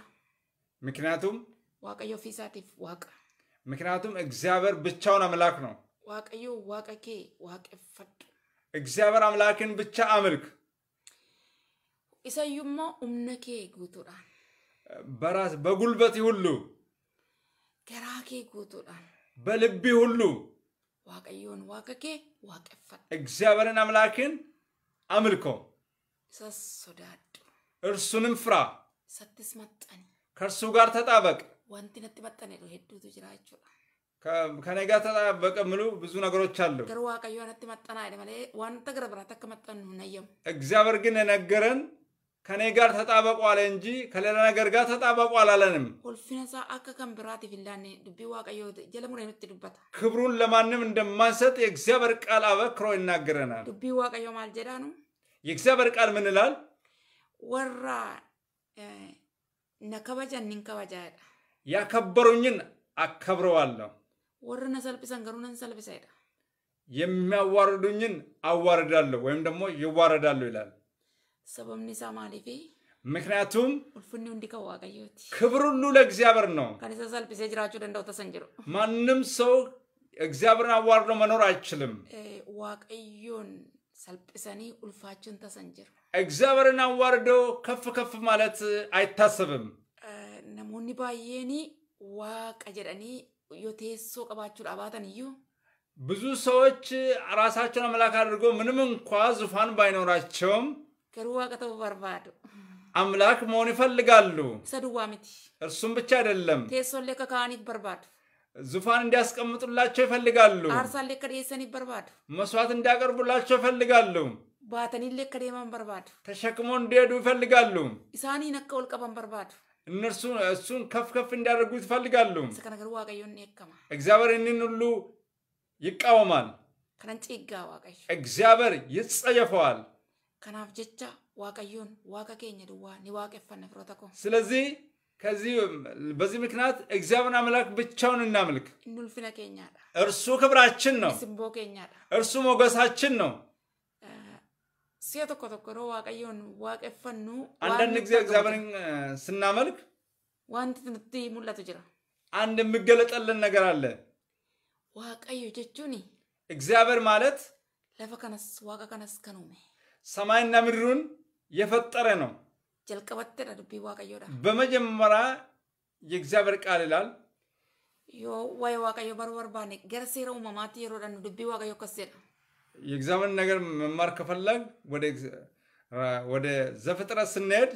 ምክንያቱም ዋቀዮ ፊሳቲፍ ዋቃ ምክንያቱም እግዚአብሔር ብቻውን አምላክ ነው። ዋቀዮ ዋቀኬ ዋቀ ፈድ እግዚአብሔር አምላክን ብቻ አምልክ። እሰዩማ እምነኬ ጉቱዳን በራስ በጉልበት ሁሉ ገራኬ ጉቱዳን በልቢ ሁሉ ዋቀዮን ዋቀኬ ዋቀፈ እግዚአብሔርን አምላክን አምልኮ ሰሶዳድ እርሱንም ፍራ ሰትስ መጠን ከእርሱ ጋር ተጣበቅ ወንቲ ነጥ መጠን ነው ሄዱ ትጅራቹ ከኔ ጋር ተጣበቀ ምሉ ብዙ ነገሮች አሉ ግሩ ዋቀዮ ነጥ መጠን አይደለም ወንተ ግረብራ ተከመጠን ነየም እግዚአብሔር ግን የነገረን ከኔ ጋር ተጣበቁ አለ እንጂ ከሌላ ነገር ጋር ተጣበቁ አላለንም። ኦልፊነሳ አከ ከን ብራቲፍ ኢላኔ ዱቢ ዋቀዮ ጀለሙሬ ኑት ዱበታ ክብሩን ለማንም እንደማንሰጥ የእግዚአብሔር ቃል አበክሮ ይናገረናል። ዱቢ ዋቀዮ ማል ነው። የእግዚአብሔር ቃል ምን ይላል? ወራ ነከበጀን ንከበጃ ያከበሩኝን አከብረዋለሁ። ወር ነሰልብሰን ገሩን እንሰልብሰ የሚያዋርዱኝን አዋርዳለሁ ወይም ደግሞ ይዋረዳሉ ይላል። ምክንያቱም ክብሩን ሁሉ ለእግዚአብሔር ነው። ማንም ሰው እግዚአብሔርን አዋርዶ መኖር አይችልም። ዋቀዮን ሰልጵሰኒ ኡልፋችን ተሰንጅር እግዚአብሔርን አዋርዶ ከፍ ከፍ ማለት አይታሰብም። ነሞኒ ባየኒ ዋቀ ጀደኒ ዮቴሶ ቀባችሁ አባተን እዩ ብዙ ሰዎች ራሳቸውን አምላክ አድርጎ ምንም እንኳ ዙፋን ባይኖራቸውም ከሩዋቀተው በርባዱ አምላክ መሆን ይፈልጋሉ። ሰዱዋ ምቲ እርሱም ብቻ አይደለም ቴሶሌ ከካኒት በርባዱ ዙፋን እንዲያስቀምጡላቸው ይፈልጋሉ። አርሳሌ ከዴሰኒ በርባዱ መስዋዕት እንዲያቀርቡላቸው ይፈልጋሉ። ባተኒሌ ከዴማን በርባዱ ተሸክሞ እንዲሄዱ ይፈልጋሉ። ኢሳኒ ነከ ወልቀበን በርባዱ እነርሱ እሱን ከፍ ከፍ እንዲያደርጉ ይፈልጋሉ። ሰከነገር ዋቀዮን የከማ እግዚአብሔር ይህንን ሁሉ ይቃወማል። ከነንጭ ይጋ ዋቀዮ እግዚአብሔር ይጸየፈዋል። kanaaf jecha waaqayyoon waaqa keenya duwwaa ni waaqeffanna firoota koo. ስለዚህ ከዚህ በዚህ ምክንያት እግዚአብሔር አምላክ ብቻውን እናምልክ። ኑልፊነ ኬኛዳ እርሱ ክብራችን ነው። ስምቦ ኬኛዳ እርሱ ሞገሳችን ነው። ሲያ tokko tokko yeroo waaqayyoon waaqeffannu አንዳንድ ጊዜ እግዚአብሔርን ስናመልክ wanti nutti mul'atu jira አንድ የሚገለጠልን ነገር አለ። waaqayyo jechuun እግዚአብሔር ማለት lafa kanas waaqa kanas kan uume ሰማይና ምድሩን የፈጠረ ነው። ጀልቀበተነ ዱቢ ዋቀዮዳ በመጀመሪያ የእግዚአብሔር ቃል ይላል yoo waa'ee waaqayyo baruu barbaanne gara seera uumamaatti yeroo dhannu dubbii waaqayyo akkas jedha. የእግዚአብሔር ነገር መማር ከፈለግ ወደ ዘፍጥረት ስንሄድ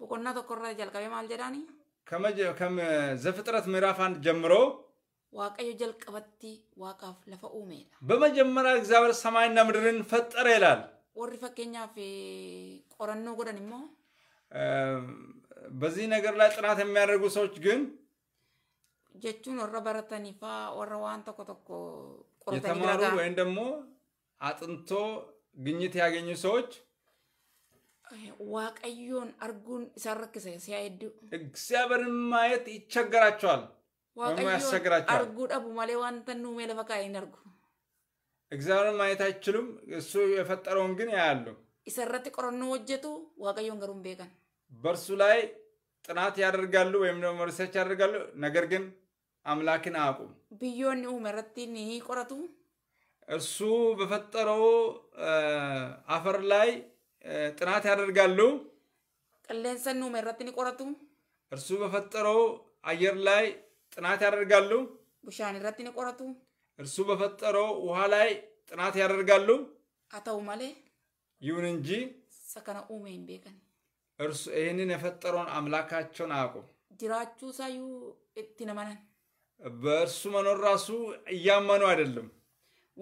boqonnaa tokkorraa jalqabee maal jedhaani? ዘፍጥረት ምዕራፍ አንድ ጀምሮ waaqayyo jalqabatti waaqaaf lafa uumeedha። በመጀመሪያ እግዚአብሔር ሰማይና ምድርን ፈጠረ ይላል። ወሪ warri fakkeenyaaf ቆረኖ ጎደን immoo በዚህ ነገር ላይ ጥናት የሚያደርጉ ሰዎች ግን ጀቹን ወረ በረተኒፋ ወረ ዋን ተኮ ተኮ የተማሩ ወይም ደግሞ አጥንቶ ግኝት ያገኙ ሰዎች ዋቀዮን አርጉን ይሰረክሰ ሲያይዱ እግዚአብሔርን ማየት ይቸገራቸዋል። ዋቀዮን አርጉ ደቡ ማሌ ዋንተኑ ሜለፈካ ይነርጉ እግዚአብሔርን ማየት አይችሉም። እሱ የፈጠረውን ግን ያያሉ። ኢሰረት ቆረኖ ወጀቱ ዋቀዮን ገሩም ቤቀን በእርሱ ላይ ጥናት ያደርጋሉ ወይም ደግሞ ሪሰርች ያደርጋሉ። ነገር ግን አምላክን አያውቁም። ብዮን ኡመረቲ ቆረቱ እርሱ በፈጠረው አፈር ላይ ጥናት ያደርጋሉ። ቅሌንሰን ኡመረቲ ቆረቱ እርሱ በፈጠረው አየር ላይ ጥናት ያደርጋሉ። ቡሻን ረቲ ቆረቱ እርሱ በፈጠረው ውሃ ላይ ጥናት ያደርጋሉ። አተው መሌ ይሁን እንጂ ሰከነ ኡሜን ቤቀን እርሱ ይህንን የፈጠረውን አምላካቸውን አያውቁም። ጅራችሁ ሳዩ እትነመነን በእርሱ መኖር ራሱ እያመኑ አይደለም።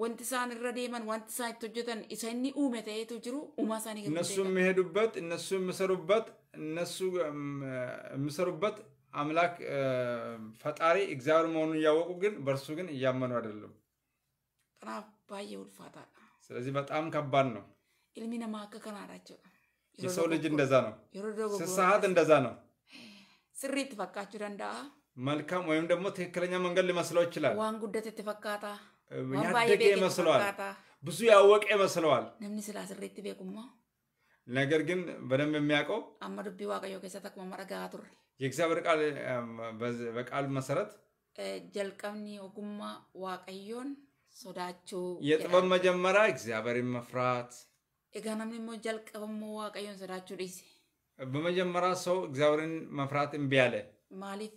ወንት ሳን ረዴመን ወንት ሳን ቶጀተን እሰኒ ኡሜ ተየቱ ጅሩ ኡማ ሳን የሚሄዱበት እነሱ የምሰሩበት እነሱ የምሰሩበት አምላክ ፈጣሪ እግዚአብሔር መሆኑን እያወቁ ግን በእርሱ ግን እያመኑ አይደለም። ስለዚህ በጣም ከባድ ነው። የሰው ልጅ እንደዛ ነው። ስሳሀት እንደዛ ነው። ስሪት ፈቃችሁ ደንዳ መልካም ወይም ደግሞ ትክክለኛ መንገድ ሊመስለው ይችላል። ዋን ጉደት ትፈካታ ያደገ ይመስለዋል። ብዙ ያወቀ ይመስለዋል። ነምኒ ስላ ስሪት ቤቁማ ነገር ግን በደንብ የሚያውቀው አመዱቢ ዋቀዮ ከሰተክ መመረጋቱር የእግዚአብሔር ቃል በቃል መሰረት ጀልቀብኒ ኦጉማ ዋቀዮን ሶዳችሁ የጥበብ መጀመሪያ እግዚአብሔርን መፍራት ኤጋናምን ሞ ጀልቀበሞ ዋቀዮን ሶዳችሁ ዲሴ በመጀመሪያ ሰው እግዚአብሔርን መፍራት እምቢ አለ። ማሊፊ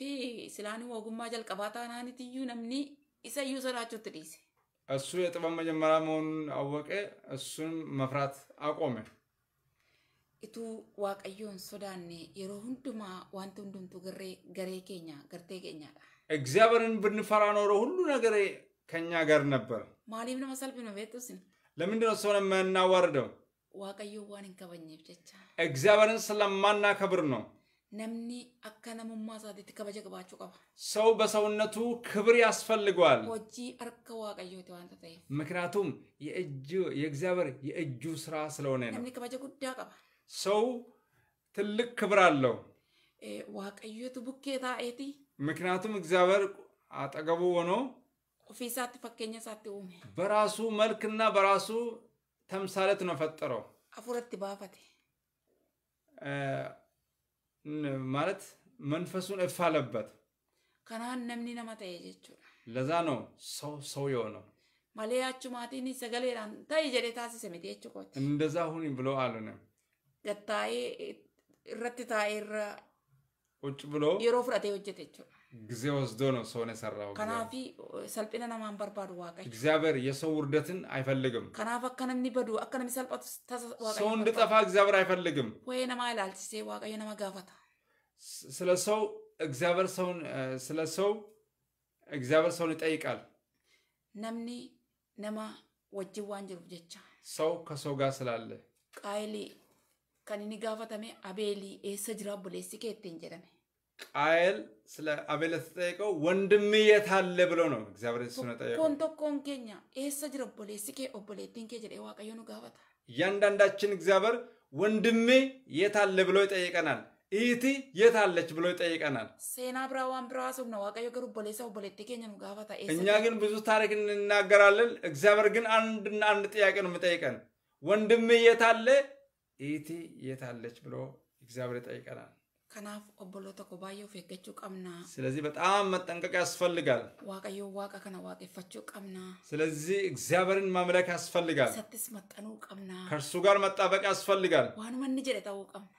ስላኒ ወጉማ ጀልቀባታ ናኒትዩ ነምኒ ኢሰዩ ሶዳችሁት ዲሴ እሱ የጥበብ መጀመሪያ መሆኑን አወቀ። እሱን መፍራት አቆመ። ituu waaqayyoon sodaanne yeroo hundumaa wanti hundumtuu garee garee keenya gartee keenyaadha. እግዚአብሔርን ብንፈራ ኖሮ ሁሉ ነገር ከኛ ጋር ነበር። ማሊፍ ነው መሰልፍ ነው ቤቱስን ለምንድን ነው ሰውን የምናዋርደው? waaqayyo waan hin kabajneef jecha. እግዚአብሔርን ስለማናከብር ነው። ነምኒ akka namummaa isaatiitti kabaja qabaachuu qaba. ሰው በሰውነቱ ክብር ያስፈልገዋል። hojii harka waaqayyooti waanta ta'eef። ምክንያቱም የእጅ የእግዚአብሔር የእጁ ስራ ስለሆነ ነው። namni kabaja guddaa qaba። ሰው ትልቅ ክብር አለው። ዋቀዩት ቡኬታ ኤቲ ምክንያቱም እግዚአብሔር አጠገቡ ሆኖ ኦፊሳት ፈከኛ ሳት ኡሜ በራሱ መልክና በራሱ ተምሳሌት ነው ፈጠረው። አፉረት ባፈቴ ማለት መንፈሱን እፍ አለበት። ከናን ነምኒ ነማታ ተኤ ለዛ ነው ሰው ሰው የሆነው ማለያቹ ማቲኒ ሰገሌዳን ተይ ጀዴ ታሲሰሜ ጀቹ እንደዛ ሁኒ ብሎ አሉንም gattaa'ee irratti taa'ee irra ቁጭ ብሎ yeroo fudhatee hojjete jechuudha። ጊዜ ወስዶ ነው ሰውን የሰራው። ከናፊ ሰልጲነ ነማን በርባዱ ዋቀኝ እግዚአብሔር የሰው ውርደትን አይፈልግም። ከናፍ አከ ነምኒ በዱ አከ ነምኒ ሰልጳቱ ሰው እንድጠፋ እግዚአብሔር አይፈልግም። ወይ ነማ ላልሲሴ ዋቀዮ ነማ ጋፈታ ስለ ሰው እግዚአብሔር ሰውን ስለ ሰው እግዚአብሔር ሰውን ይጠይቃል። ነምኒ ነማ ወጅ ዋን ጅሩፍ ጀቻ ሰው ከሰው ጋር ስላለ ቃይሊ kan inni gaafatame abeelii eessa jira obboleessi kee ittiin jedhame ቃየል ስለ አቤል ተጠየቀው ወንድም የት አለ ብሎ ነው እግዚአብሔር እሱን ጠየቀው። ቶኮን ቶኮን ኬኛ ኤሰ ጅረ ኦቦሌሲ ኬ ኦቦሌቲን ኬ ጀደ ዋቀዮ ኑ ጋፈታ እያንዳንዳችን እግዚአብሔር ወንድሜ የት አለ ብሎ ይጠይቀናል። እህቲ የት አለች ብሎ ይጠይቀናል። ሴና ብራዋን ብራሱም ነው ዋቀዮ ገሩ ኦቦሌሳ ኦቦሌቲ ኬኛ ኑ ጋፈታ እኛ ግን ብዙ ታሪክ እንናገራለን። እግዚአብሔር ግን አንድና አንድ ጥያቄ ነው የምጠይቀን ወንድሜ የት አለ ኢቲ የት አለች ብሎ እግዚአብሔር ይጠይቀናል። ከናፍ ኦቦሎ ተኮ ባየ ኦፍ ቀምና። ስለዚህ በጣም መጠንቀቅ ያስፈልጋል። ዋቀዮ ዋቀ ከነ ዋቄፈቹ ቀምና። ስለዚህ እግዚአብሔርን ማምለክ ያስፈልጋል። ሰትስ መጠኑ ቀምና። ከእርሱ ጋር መጣበቅ ያስፈልጋል። ዋኑመን ጀደ ተው ቀምና።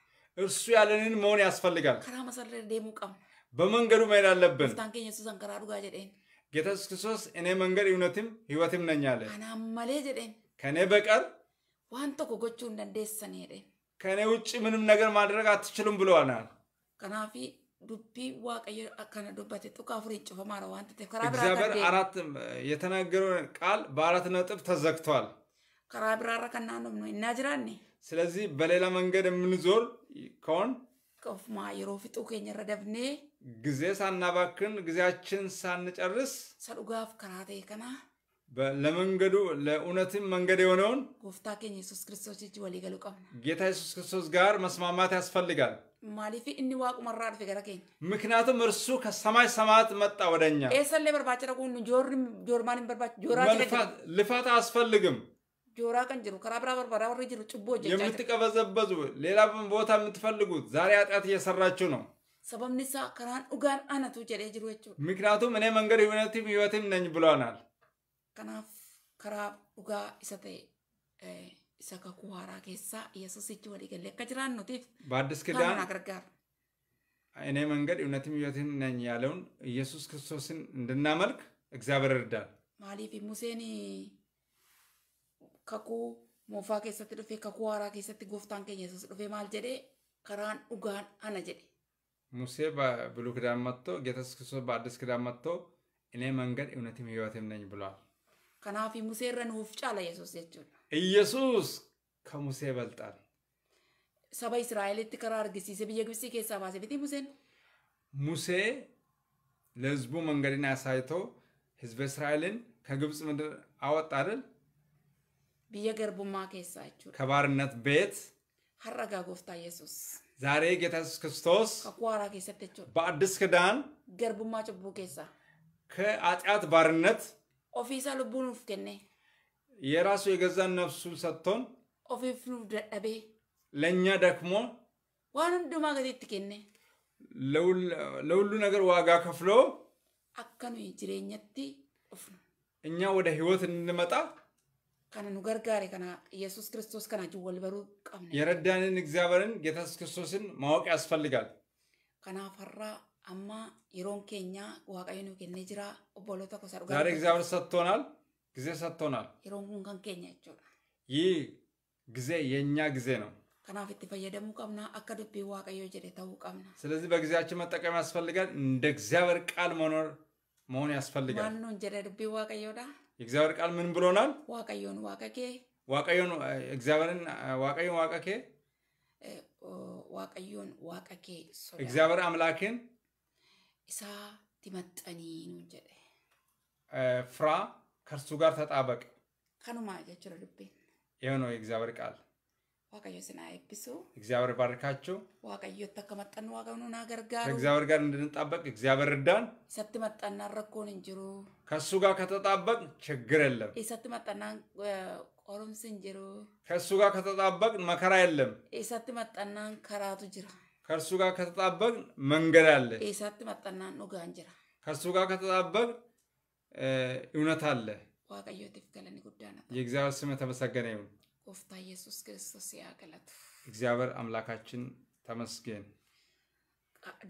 እርሱ ያለንን መሆን ያስፈልጋል። ከራ መሰረ ደሙ ቀም በመንገዱ መሄድ አለብን። ታንከኝ እሱ ዘንከራ ጋር ጀደን ጌታ ኢየሱስ ክርስቶስ እኔ መንገድ እውነትም ህይወትም ነኝ አለ። አና መሌ ጀደን ከኔ በቀር waan tokko gochuu hin dandeessanidhe. ውጭ ምንም ነገር ማድረግ አትችሉም ብለዋናል። ከናፊ ዱቢ ዋቀየ ከነ ዱበቴ ጥቁ አፍሬን ጭፈማረ ዋን ተቴ እግዚአብሔር አራት የተናገረው ቃል በአራት ነጥብ ተዘግቷል። ከራ ብራራ ነው እና ስለዚህ በሌላ መንገድ የምንዞር ከሆን ከፍማ የሮ ፊጡ ረደብኔ ጊዜ ሳናባክን ጊዜያችን ሳንጨርስ ሰዱጋፍ ከራቴ ከና ለመንገዱ ለእውነትም መንገድ የሆነውን ጎፍታኬን የሱስ ክርስቶስ እጅ ወሊ ገሉ ቀብና ጌታ የሱስ ክርስቶስ ጋር መስማማት ያስፈልጋል። ማሊፊ እኒ ዋቁመራ ዱፌ ገረ ኬኛ ምክንያቱም እርሱ ከሰማይ ሰማት መጣ ወደኛ። ኤሰሌ በርባቸ ደቁኑ ጆርማን በርባቸ ጆራ ልፋት አያስፈልግም። ጆራ ቀን ጅሩ ከራብራ በርበራ ወሪ ጅሩ ጭቦ የምትቀበዘበዙ ሌላ ቦታ የምትፈልጉት ዛሬ ኃጢአት እየሰራችሁ ነው። ሰበብኒሳ ከራን ኡጋን አነቱ ጀሬ ጅሩ ምክንያቱም እኔ መንገድ እውነትም ህይወትም ነኝ ብሏናል። Kanaaf karaa dhugaa isa ta'e eh, isa kakuu haaraa keessaa Yesuusichi walii galee akka jiraan nutiif kana gargaara. እኔ መንገድ እውነትም ህይወትን ነኝ ያለውን ኢየሱስ ክርስቶስን እንድናመልክ እግዚአብሔር እርዳን። ማሊፍ ሙሴን ከኩ ሞፋ ኬሰት ዱፌ ከኩ ዋራ ኬሰት ጎፍታን ኬ ኢየሱስ ዱፌ ማል ጀዴ ከራን ኡጋን አነ ጀዴ ሙሴ በብሉይ ኪዳን መጥቶ ጌታ ኢየሱስ ክርስቶስ በአዲስ ኪዳን መጥቶ እኔ መንገድ እውነትም ህይወትም ነኝ ብሏል። Kanaafi irra nuuf caala Yesuus jechuudha. Iyyasuus kan Musee balxaan. Saba Israa'elitti karaa argisiise biyya Gibsii keessaa baase miti Museen. Musee isaa yoo ta'u, hizba ለህዝቡ kan Gibsi ህዝበ እስራኤልን ከግብፅ ምድር አወጣ አይደል? ብየ ገርቡማ ኬሳችሁ ከባርነት ቤት Zaaree ጎፍታ ኢየሱስ ዛሬ ጌታ ኢየሱስ ክርስቶስ ከኳራ ኬሰተችሁ በአዲስ ኪዳን ገርቡማ ጭቡ ኬሳ ከኃጢአት baarinat. ofiisa lubbuu nuuf kenne. የራሱ የገዛን ነፍሱን ሰጥቶን ofiif nuuf dadhabee ለእኛ ደክሞ waan hundumaa gatiitti kenne ለሁሉ ነገር ዋጋ ከፍሎ akka nuyi jireenyatti dhufnu እኛ ወደ ህይወት እንድንመጣ kana nu gargaare kana ኢየሱስ ክርስቶስ kanaatiin wal baruu qabna የረዳንን እግዚአብሔርን ጌታ ኢየሱስ ክርስቶስን ማወቅ ያስፈልጋል። kanaaf har'aa amma yeroon keenya waaqayyo nu kennee jira obboloota gosa dhugaa. Gaarii ዛሬ እግዚአብሔር ሰጥቶናል፣ ጊዜ ሰጥቶናል። Yeroon kun kan keenya jechuudha. Yii gizee የእኛ gizee ነው። Kanaaf itti fayyadamuu qabna akka dubbii waaqayyo jedhe ta'uu qabna. ba ስለዚህ በጊዜያችን መጠቀም ያስፈልጋል። እንደ እግዚአብሔር ቃል መኖር መሆን ያስፈልጋል። Maal nuun jedhe dubbii waaqayyoodha? የእግዚአብሔር ቃል ምን ብሎናል? Waaqayyoon waaqa kee Waaqayyoon ዋቀዩን waaqayyoon waaqa kee. waaqayyoon waaqa kee sodaa. እግዚአብሔር አምላክን isaa dimaxxanii nuun jedhe. ፍራ ከእርሱ ጋር ተጣበቅ። ከኑማ ጀችሮ ልቤን ይኸው ነው የእግዚአብሔር ቃል። ዋቀዮ ስና ኤብሱ እግዚአብሔር ባርካችሁ። ዋቀዮ ተከመጠን ዋቀኑና ገርጋሩ ከእግዚአብሔር ጋር እንድንጣበቅ እግዚአብሔር እርዳን። ኢሰት መጠና ረኮን እንጅሩ ከእሱ ጋር ከተጣበቅ ችግር የለም። ኢሰት መጠና ቆሮምስ እንጅሩ ከእሱ ጋር ከተጣበቅ መከራ የለም። ኢሰት መጠናን ከራቱ ጅራ ከእርሱ ጋር ከተጣበቅን መንገድ አለ። ሳት መጠና ኑጋን ጅራ ከእርሱ ጋር ከተጣበቅን እውነት አለ። ዋቀዮቲፍ ገለኒ የእግዚአብሔር ስም የተመሰገነ ይሁን። ጎፍታ ኢየሱስ ክርስቶስ ያገለቱ እግዚአብሔር አምላካችን ተመስገን።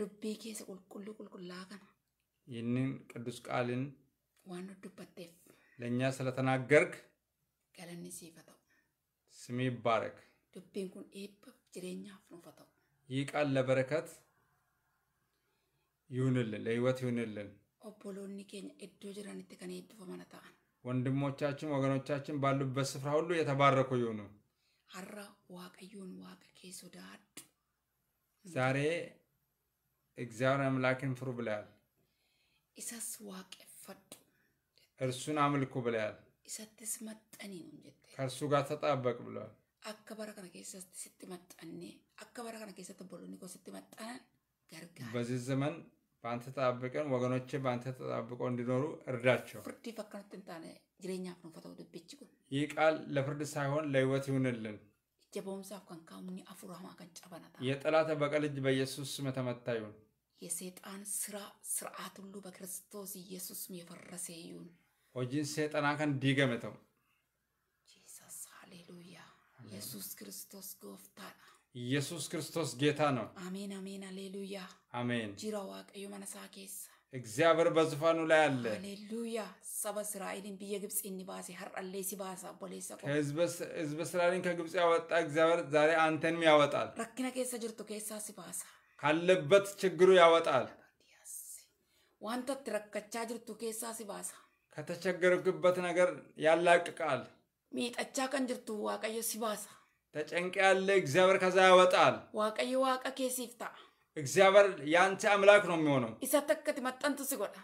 ዱቤ ኬሰ ቁልቁሉ ቁልቁላ ከና ይህንን ቅዱስ ቃልን ዋን ዱበቴፍ ለእኛ ስለተናገርክ ገለኒ ሲፈተው ስሜ ይባረክ። ዱቤን ኩን ጅሬኛ ይህ ቃል ለበረከት ይሁንልን፣ ለህይወት ይሁንልን። ኦቦሎኒ ኬኛ እዶ ጅራኒት ከነ ኤብቢፈመነ ታአን ወንድሞቻችን ወገኖቻችን ባሉበት ስፍራ ሁሉ የተባረኩ ይሁኑ። ሀራ ዋቀዩን ዋቀ ኬሶ ዳዱ ዛሬ እግዚአብሔር አምላክን ፍሩ ብለያል። ኢሳስ ፈጡ እርሱን አምልኩ ብለያል። ኢሰትስ መጠኒ ከእርሱ ጋር ተጣበቅ ብለዋል። akka bara kana keessatti sitti maxxannee akka bara kana keessatti obboloonni koo sitti maxxanan gargaara. በዚህ ዘመን በአንተ ተጣብቀን ወገኖቼ በአንተ ተጣብቀው እንዲኖሩ እርዳቸው። ፍርዲፍ አካናት እንታነ ጅሬኛፍ ነው ፈተው ድብች ኩን ይህ ቃል ለፍርድ ሳይሆን ለህይወት ይሁንልን። ጀበውምሳፍ ከን ካሙኒ አፉራማ ከን ጨበናታ የጠላት በቀል እጅ በኢየሱስ ስም ተመታ ይሁን። የሰይጣን ስራ ስርዓት ሁሉ በክርስቶስ ኢየሱስ የፈረሰ ይሁን። ሆጂን ሰይጣና ከን ዲገመተው ኢየሱስ ክርስቶስ ጎፍታ ኢየሱስ ክርስቶስ ጌታ ነው። አሜን አሜን፣ አሌሉያ አሜን። ጅራ ዋቀዩ መነሳ ኬሳ እግዚአብሔር በዙፋኑ ላይ አለ። ሃሌሉያ ሰበ እስራኤልን ብየ ግብፅ ባሴ ሀርአሌ ሲባሳ ቦሌሰ ህዝበ እስራኤልን ከግብፅ ያወጣ እግዚአብሔር ዛሬ አንተንም ያወጣል። ረኪና ኬሳ ጅርቱ ኬሳ ሲባሳ ካለበት ችግሩ ያወጣል። ዋንተ ትረከቻ ጅርቱ ኬሳ ሲባሳ ከተቸገርክበት ነገር ያላቅቃል። miidhachaa kan jirtu waaqayyo si baasa. ተጨንቅ ያለ እግዚአብሔር ከዛ ያወጣል። ዋቀይ ዋቀ ኬሲፍ ታ እግዚአብሔር ያንተ አምላክ ነው የሚሆነው። ኢሰት አከት መጠንቱ ሲጎዳ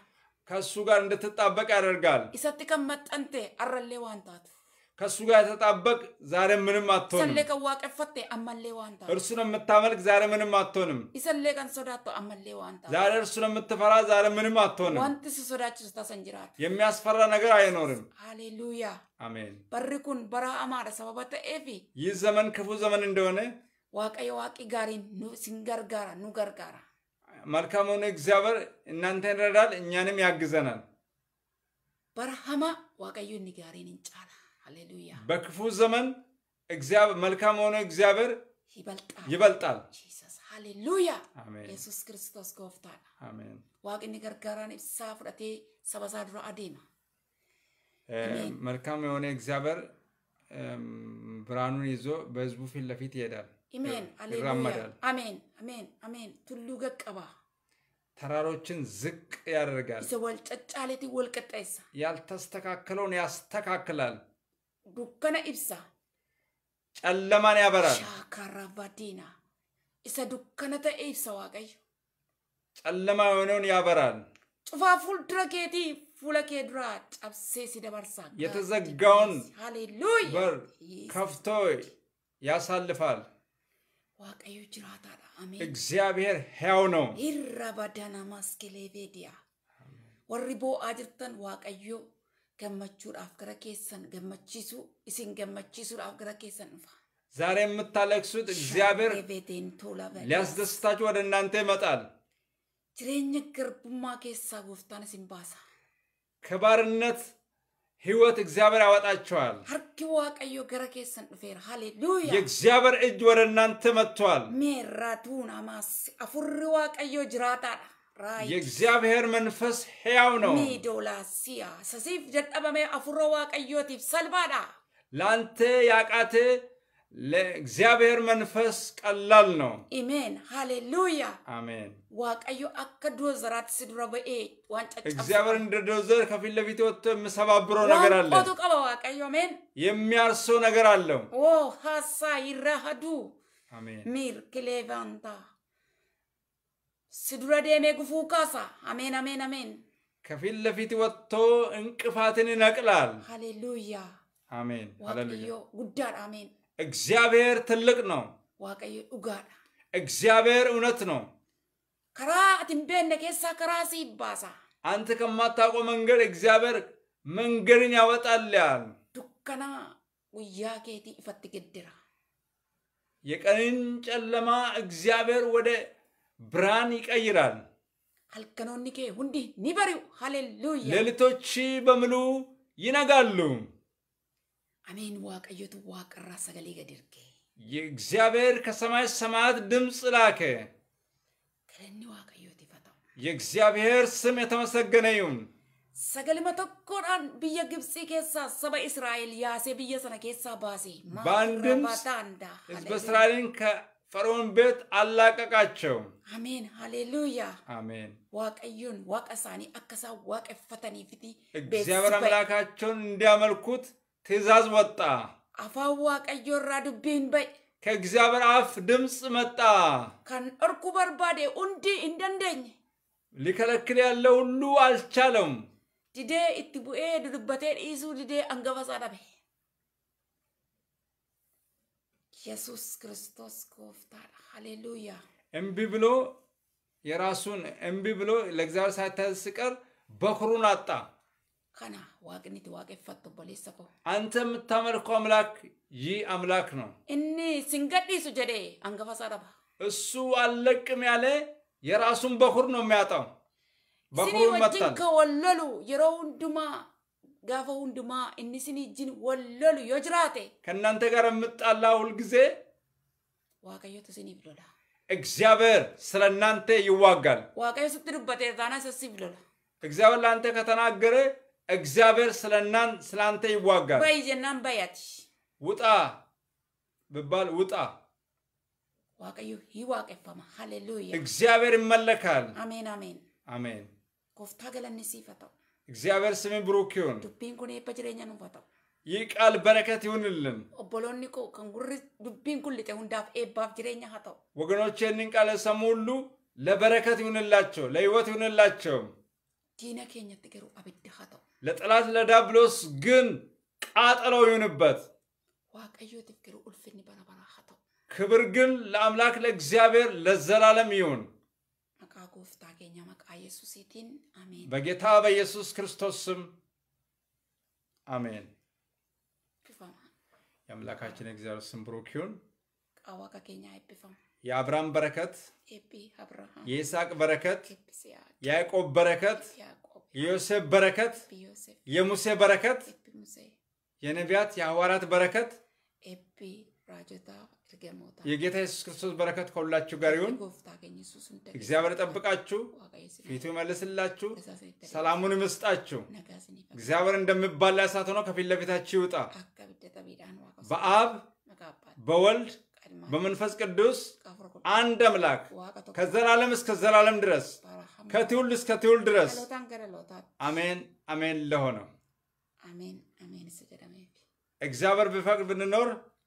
ከእሱ ጋር እንድትጣበቅ ያደርጋል። ኢሰት ከመጠንቴ አረሌ ዋንታቱ ከእሱ ጋር የተጣበቅ ዛሬ ምንም አትሆንም። ነው የምታመልክ ዛሬ ምንም አትሆንም። ዛሬ ነው የምትፈራ ዛሬ ምንም አትሆንም። የሚያስፈራ ነገር አይኖርም። ሃሌሉያ አሜን። በሪኩን አማረ ይህ ዘመን ክፉ ዘመን እንደሆነ ዋቀየ ዋቂ ጋሪ ሲንገርጋራ ኑ መልካም ሆነ እግዚአብሔር እናንተ ይረዳል፣ እኛንም ያግዘናል። በረሃማ ዋቀዩ ኒጋሪን እንጫላ በክፉ ዘመን መልካም የሆነ እግዚአብሔር ይበልጣል። ሃሌሉያ የሱስ ክርስቶስ Kristos gooftaadha. Amen. ብሳ ፍረቴ ሰበዛ ድሮ saba መልካም የሆነ እግዚአብሔር ብርሃኑን ይዞ በህዝቡ ፊት ለፊት ይሄዳል። አሜን አሜን አሜን ቱሉ ገቀባ ተራሮችን ዝቅ ያደርጋል። ወልጨጫሌት ወልቀጣይሳ ያልተስተካከለውን ያስተካክላል። dukkana ibsa. Callamaan yaabara. Shaakarra badiina. Isa dukkana ta'e ibsa waaqayyo. Callamaa yoonoon yaabaraan. Cufaa fuuldura keetii fuula kee duraa cabsee si dabarsaa. dabarsa. የተዘጋውን በር ከፍቶ ያሳልፋል። waaqayyo jiraataadha. Ameen. እግዚአብሔር heewno. ነው። Irra badana maskelee beediyaa. Warri boo'aa jirtan waaqayyoo. gammachuudhaaf gara keessan gammachiisu isin gammachiisuudhaaf gara keessan dhufa። ዛሬ የምታለቅሱት እግዚአብሔር ሊያስደስታችሁ ወደ እናንተ ይመጣል። jireenya garbummaa keessaa gooftaan isin baasa። ከባርነት ህይወት እግዚአብሔር ያወጣቸዋል። ሀርኪ ዋቀዮ ገረ ኬሰን ዱፌር ሃሌሉያ። የእግዚአብሔር እጅ ወደ እናንተ መጥቷል። ሜራቱን አማስ አፉሪ ዋቀዮ ጅራታዳ የእግዚአብሔር መንፈስ ሕያው ነው። ሚዶላሲያ ሰሲፍ ጀጠበሜ አፉሮ ዋቀዮቲፍ ሰልባዳ ለአንተ ያቃት ለእግዚአብሔር መንፈስ ቀላል ነው። ኢሜን ሃሌሉያ አሜን። ዋቀዮ አከ ዶዘራት ስድረ በኤ ዋንጫ እግዚአብሔር እንደ ዶዘር ከፊት ለፊት ወጥቶ የምሰባብረው ነገር አለ። ቆቱ ቀበ ዋቀዮ ሜን የሚያርሰው ነገር አለው። ኦ ሀሳ ይራሃዱ ሚር ክሌቫንታ si dura deemee gufuu አሜን አሜን ameen ከፊት ለፊት ወጥቶ እንቅፋትን ይነቅላል። ሃሌሉያ አሜን። ዋቅዮ ጉዳድ አሜን። እግዚአብሔር ትልቅ ነው። ዋቀዮ ዱጋዳ እግዚአብሔር እውነት ነው። ከራ ትንቤነ ኬሳ ከራ ሲባሳ አንተ ከማታውቀው መንገድ እግዚአብሔር መንገድን ያወጣል ዱከና ጉያ ኬቲ ይፈት ግድራ የቀንን ጨለማ እግዚአብሔር ወደ ብርሃን ይቀይራል። አልከኖኒ ኬ ሁንዲ ኒበሪው ሃሌሉያ። ሌሊቶች በሙሉ ይነጋሉ። አሜን። ዋቀዮቱ ዋቀራ ሰገሌ ገድርጌ የእግዚአብሔር ከሰማይ ሰማያት ድምፅ ላከ። ገለኒ ዋቀዮት ይፈታው የእግዚአብሔር ስም የተመሰገነ ይሁን። ሰገልመ tokkoodhaan biyya Gibxii keessaa saba Israa'el yaasee biyya sana keessaa baase. Baandimsi hizba ፈርዖን ቤት አላቀቃቸው። አሜን ሃሌሉያ አሜን። ዋቀዩን ዋቀ አከሳ ዋቀፈተኒ ፊቲ እግዚአብሔር አምላካቸውን እንዲያመልኩት ትእዛዝ ወጣ። አፋ ዋቀዮ ራ ዱቤን በይ ከእግዚአብሔር አፍ ድምፅ መጣ። ከን እርኩ በርባዴ ኡንዲ እንደንደኝ ሊከለክል ያለ ሁሉ አልቻለም። ዲዴ እትቡኤ ድርበቴ ዲሱ ዲዴ አንገበሳ ዳቤ ኢየሱስ ክርስቶስ ጎፍታን ሃሌሉያ። እምቢ ብሎ የራሱን እምቢ ብሎ ለእግዚአብሔር ሳይታዘዝ ሲቀር በኩሩን አጣ። ከና ዋቅኒት ዋቄፈቱ ቦሌሰ ኮ አንተ የምታመልከው አምላክ ይህ አምላክ ነው። እኒ ሲንገዲሱ ጀዴ አንገፋ ሰረባ እሱ አልለቅም ያለ የራሱን በኩር ነው የሚያጣው። በኩሩን መጣል ከወለሉ የሮ ሁንዱማ ጋፈ ሁንድማ እኒስን እጅን ወለሉ ዮ ከእናንተ ጋር የምጣላ ሁልጊዜ ዋቀዮቱ ስኒፍ ሎላ እግዚአብሔር ስለ እናንተ ይዋጋል። ዋቀዮ ስትዱበቴ ዛና ሰሲፍ ሎላ እግዚአብሔር ለአንተ ከተናገረ እግዚአብሔር ስለናን ስለአንተ ይዋጋል። በይ ጀናን በያት ውጣ ብባል ውጣ ዋቀዮ ይዋቀፈማ ሃሌሉያ እግዚአብሔር ይመለካል። አሜን አሜን አሜን ኮፍታ ገለንሲ ፈተው እግዚአብሔር ስም ብሩክ ይሁን። ዱቢን ኩን ኤባ jireenya nuuf haa ይህ ቃል በረከት ይሁንልን። ኦቦሎኒ ኮ ከንጉር ዱቢን ኩን ልጤ ሁንዳፍ ኤባፍ ጅሬኛ ሀታው ወገኖች ይህንን ቃል የሰሙ ሁሉ ለበረከት ይሁንላቸው፣ ለህይወት ይሁንላቸው። ዲነ ኬኛ ትገሩ አብድ ሀታው ለጠላት ለዳብሎስ ግን ቃጠለው ይሁንበት። ዋቀዮ ትገሩ ኡልፍኒ በረበራ ሀታው ክብር ግን ለአምላክ ለእግዚአብሔር ለዘላለም ይሁን። ጎፍታ ኬኛ መቃ ኢየሱሲቲን አሜን። በጌታ በኢየሱስ ክርስቶስ ስም አሜን። የአምላካችን እግዚአብሔር ስም ብሩክ ይሁን። ቃዋ ኬኛ የአብርሃም በረከት፣ የይስሐቅ በረከት፣ የያዕቆብ በረከት፣ የዮሴፍ በረከት፣ የሙሴ በረከት፣ የነቢያት የሐዋርያት በረከት ኤፒ ራጀታ የጌታ ኢየሱስ ክርስቶስ በረከት ከሁላችሁ ጋር ይሁን። እግዚአብሔር ጠብቃችሁ፣ ፊቱ መልስላችሁ፣ ሰላሙን ይመስጣችሁ። እግዚአብሔር እንደሚባል እሳት ሆኖ ከፊት ለፊታችሁ ይውጣ። በአብ በወልድ በመንፈስ ቅዱስ አንድ አምላክ ከዘላለም እስከ ዘላለም ድረስ ከትውልድ እስከ ትውልድ ድረስ አሜን አሜን። ለሆነው እግዚአብሔር ቢፈቅድ ብንኖር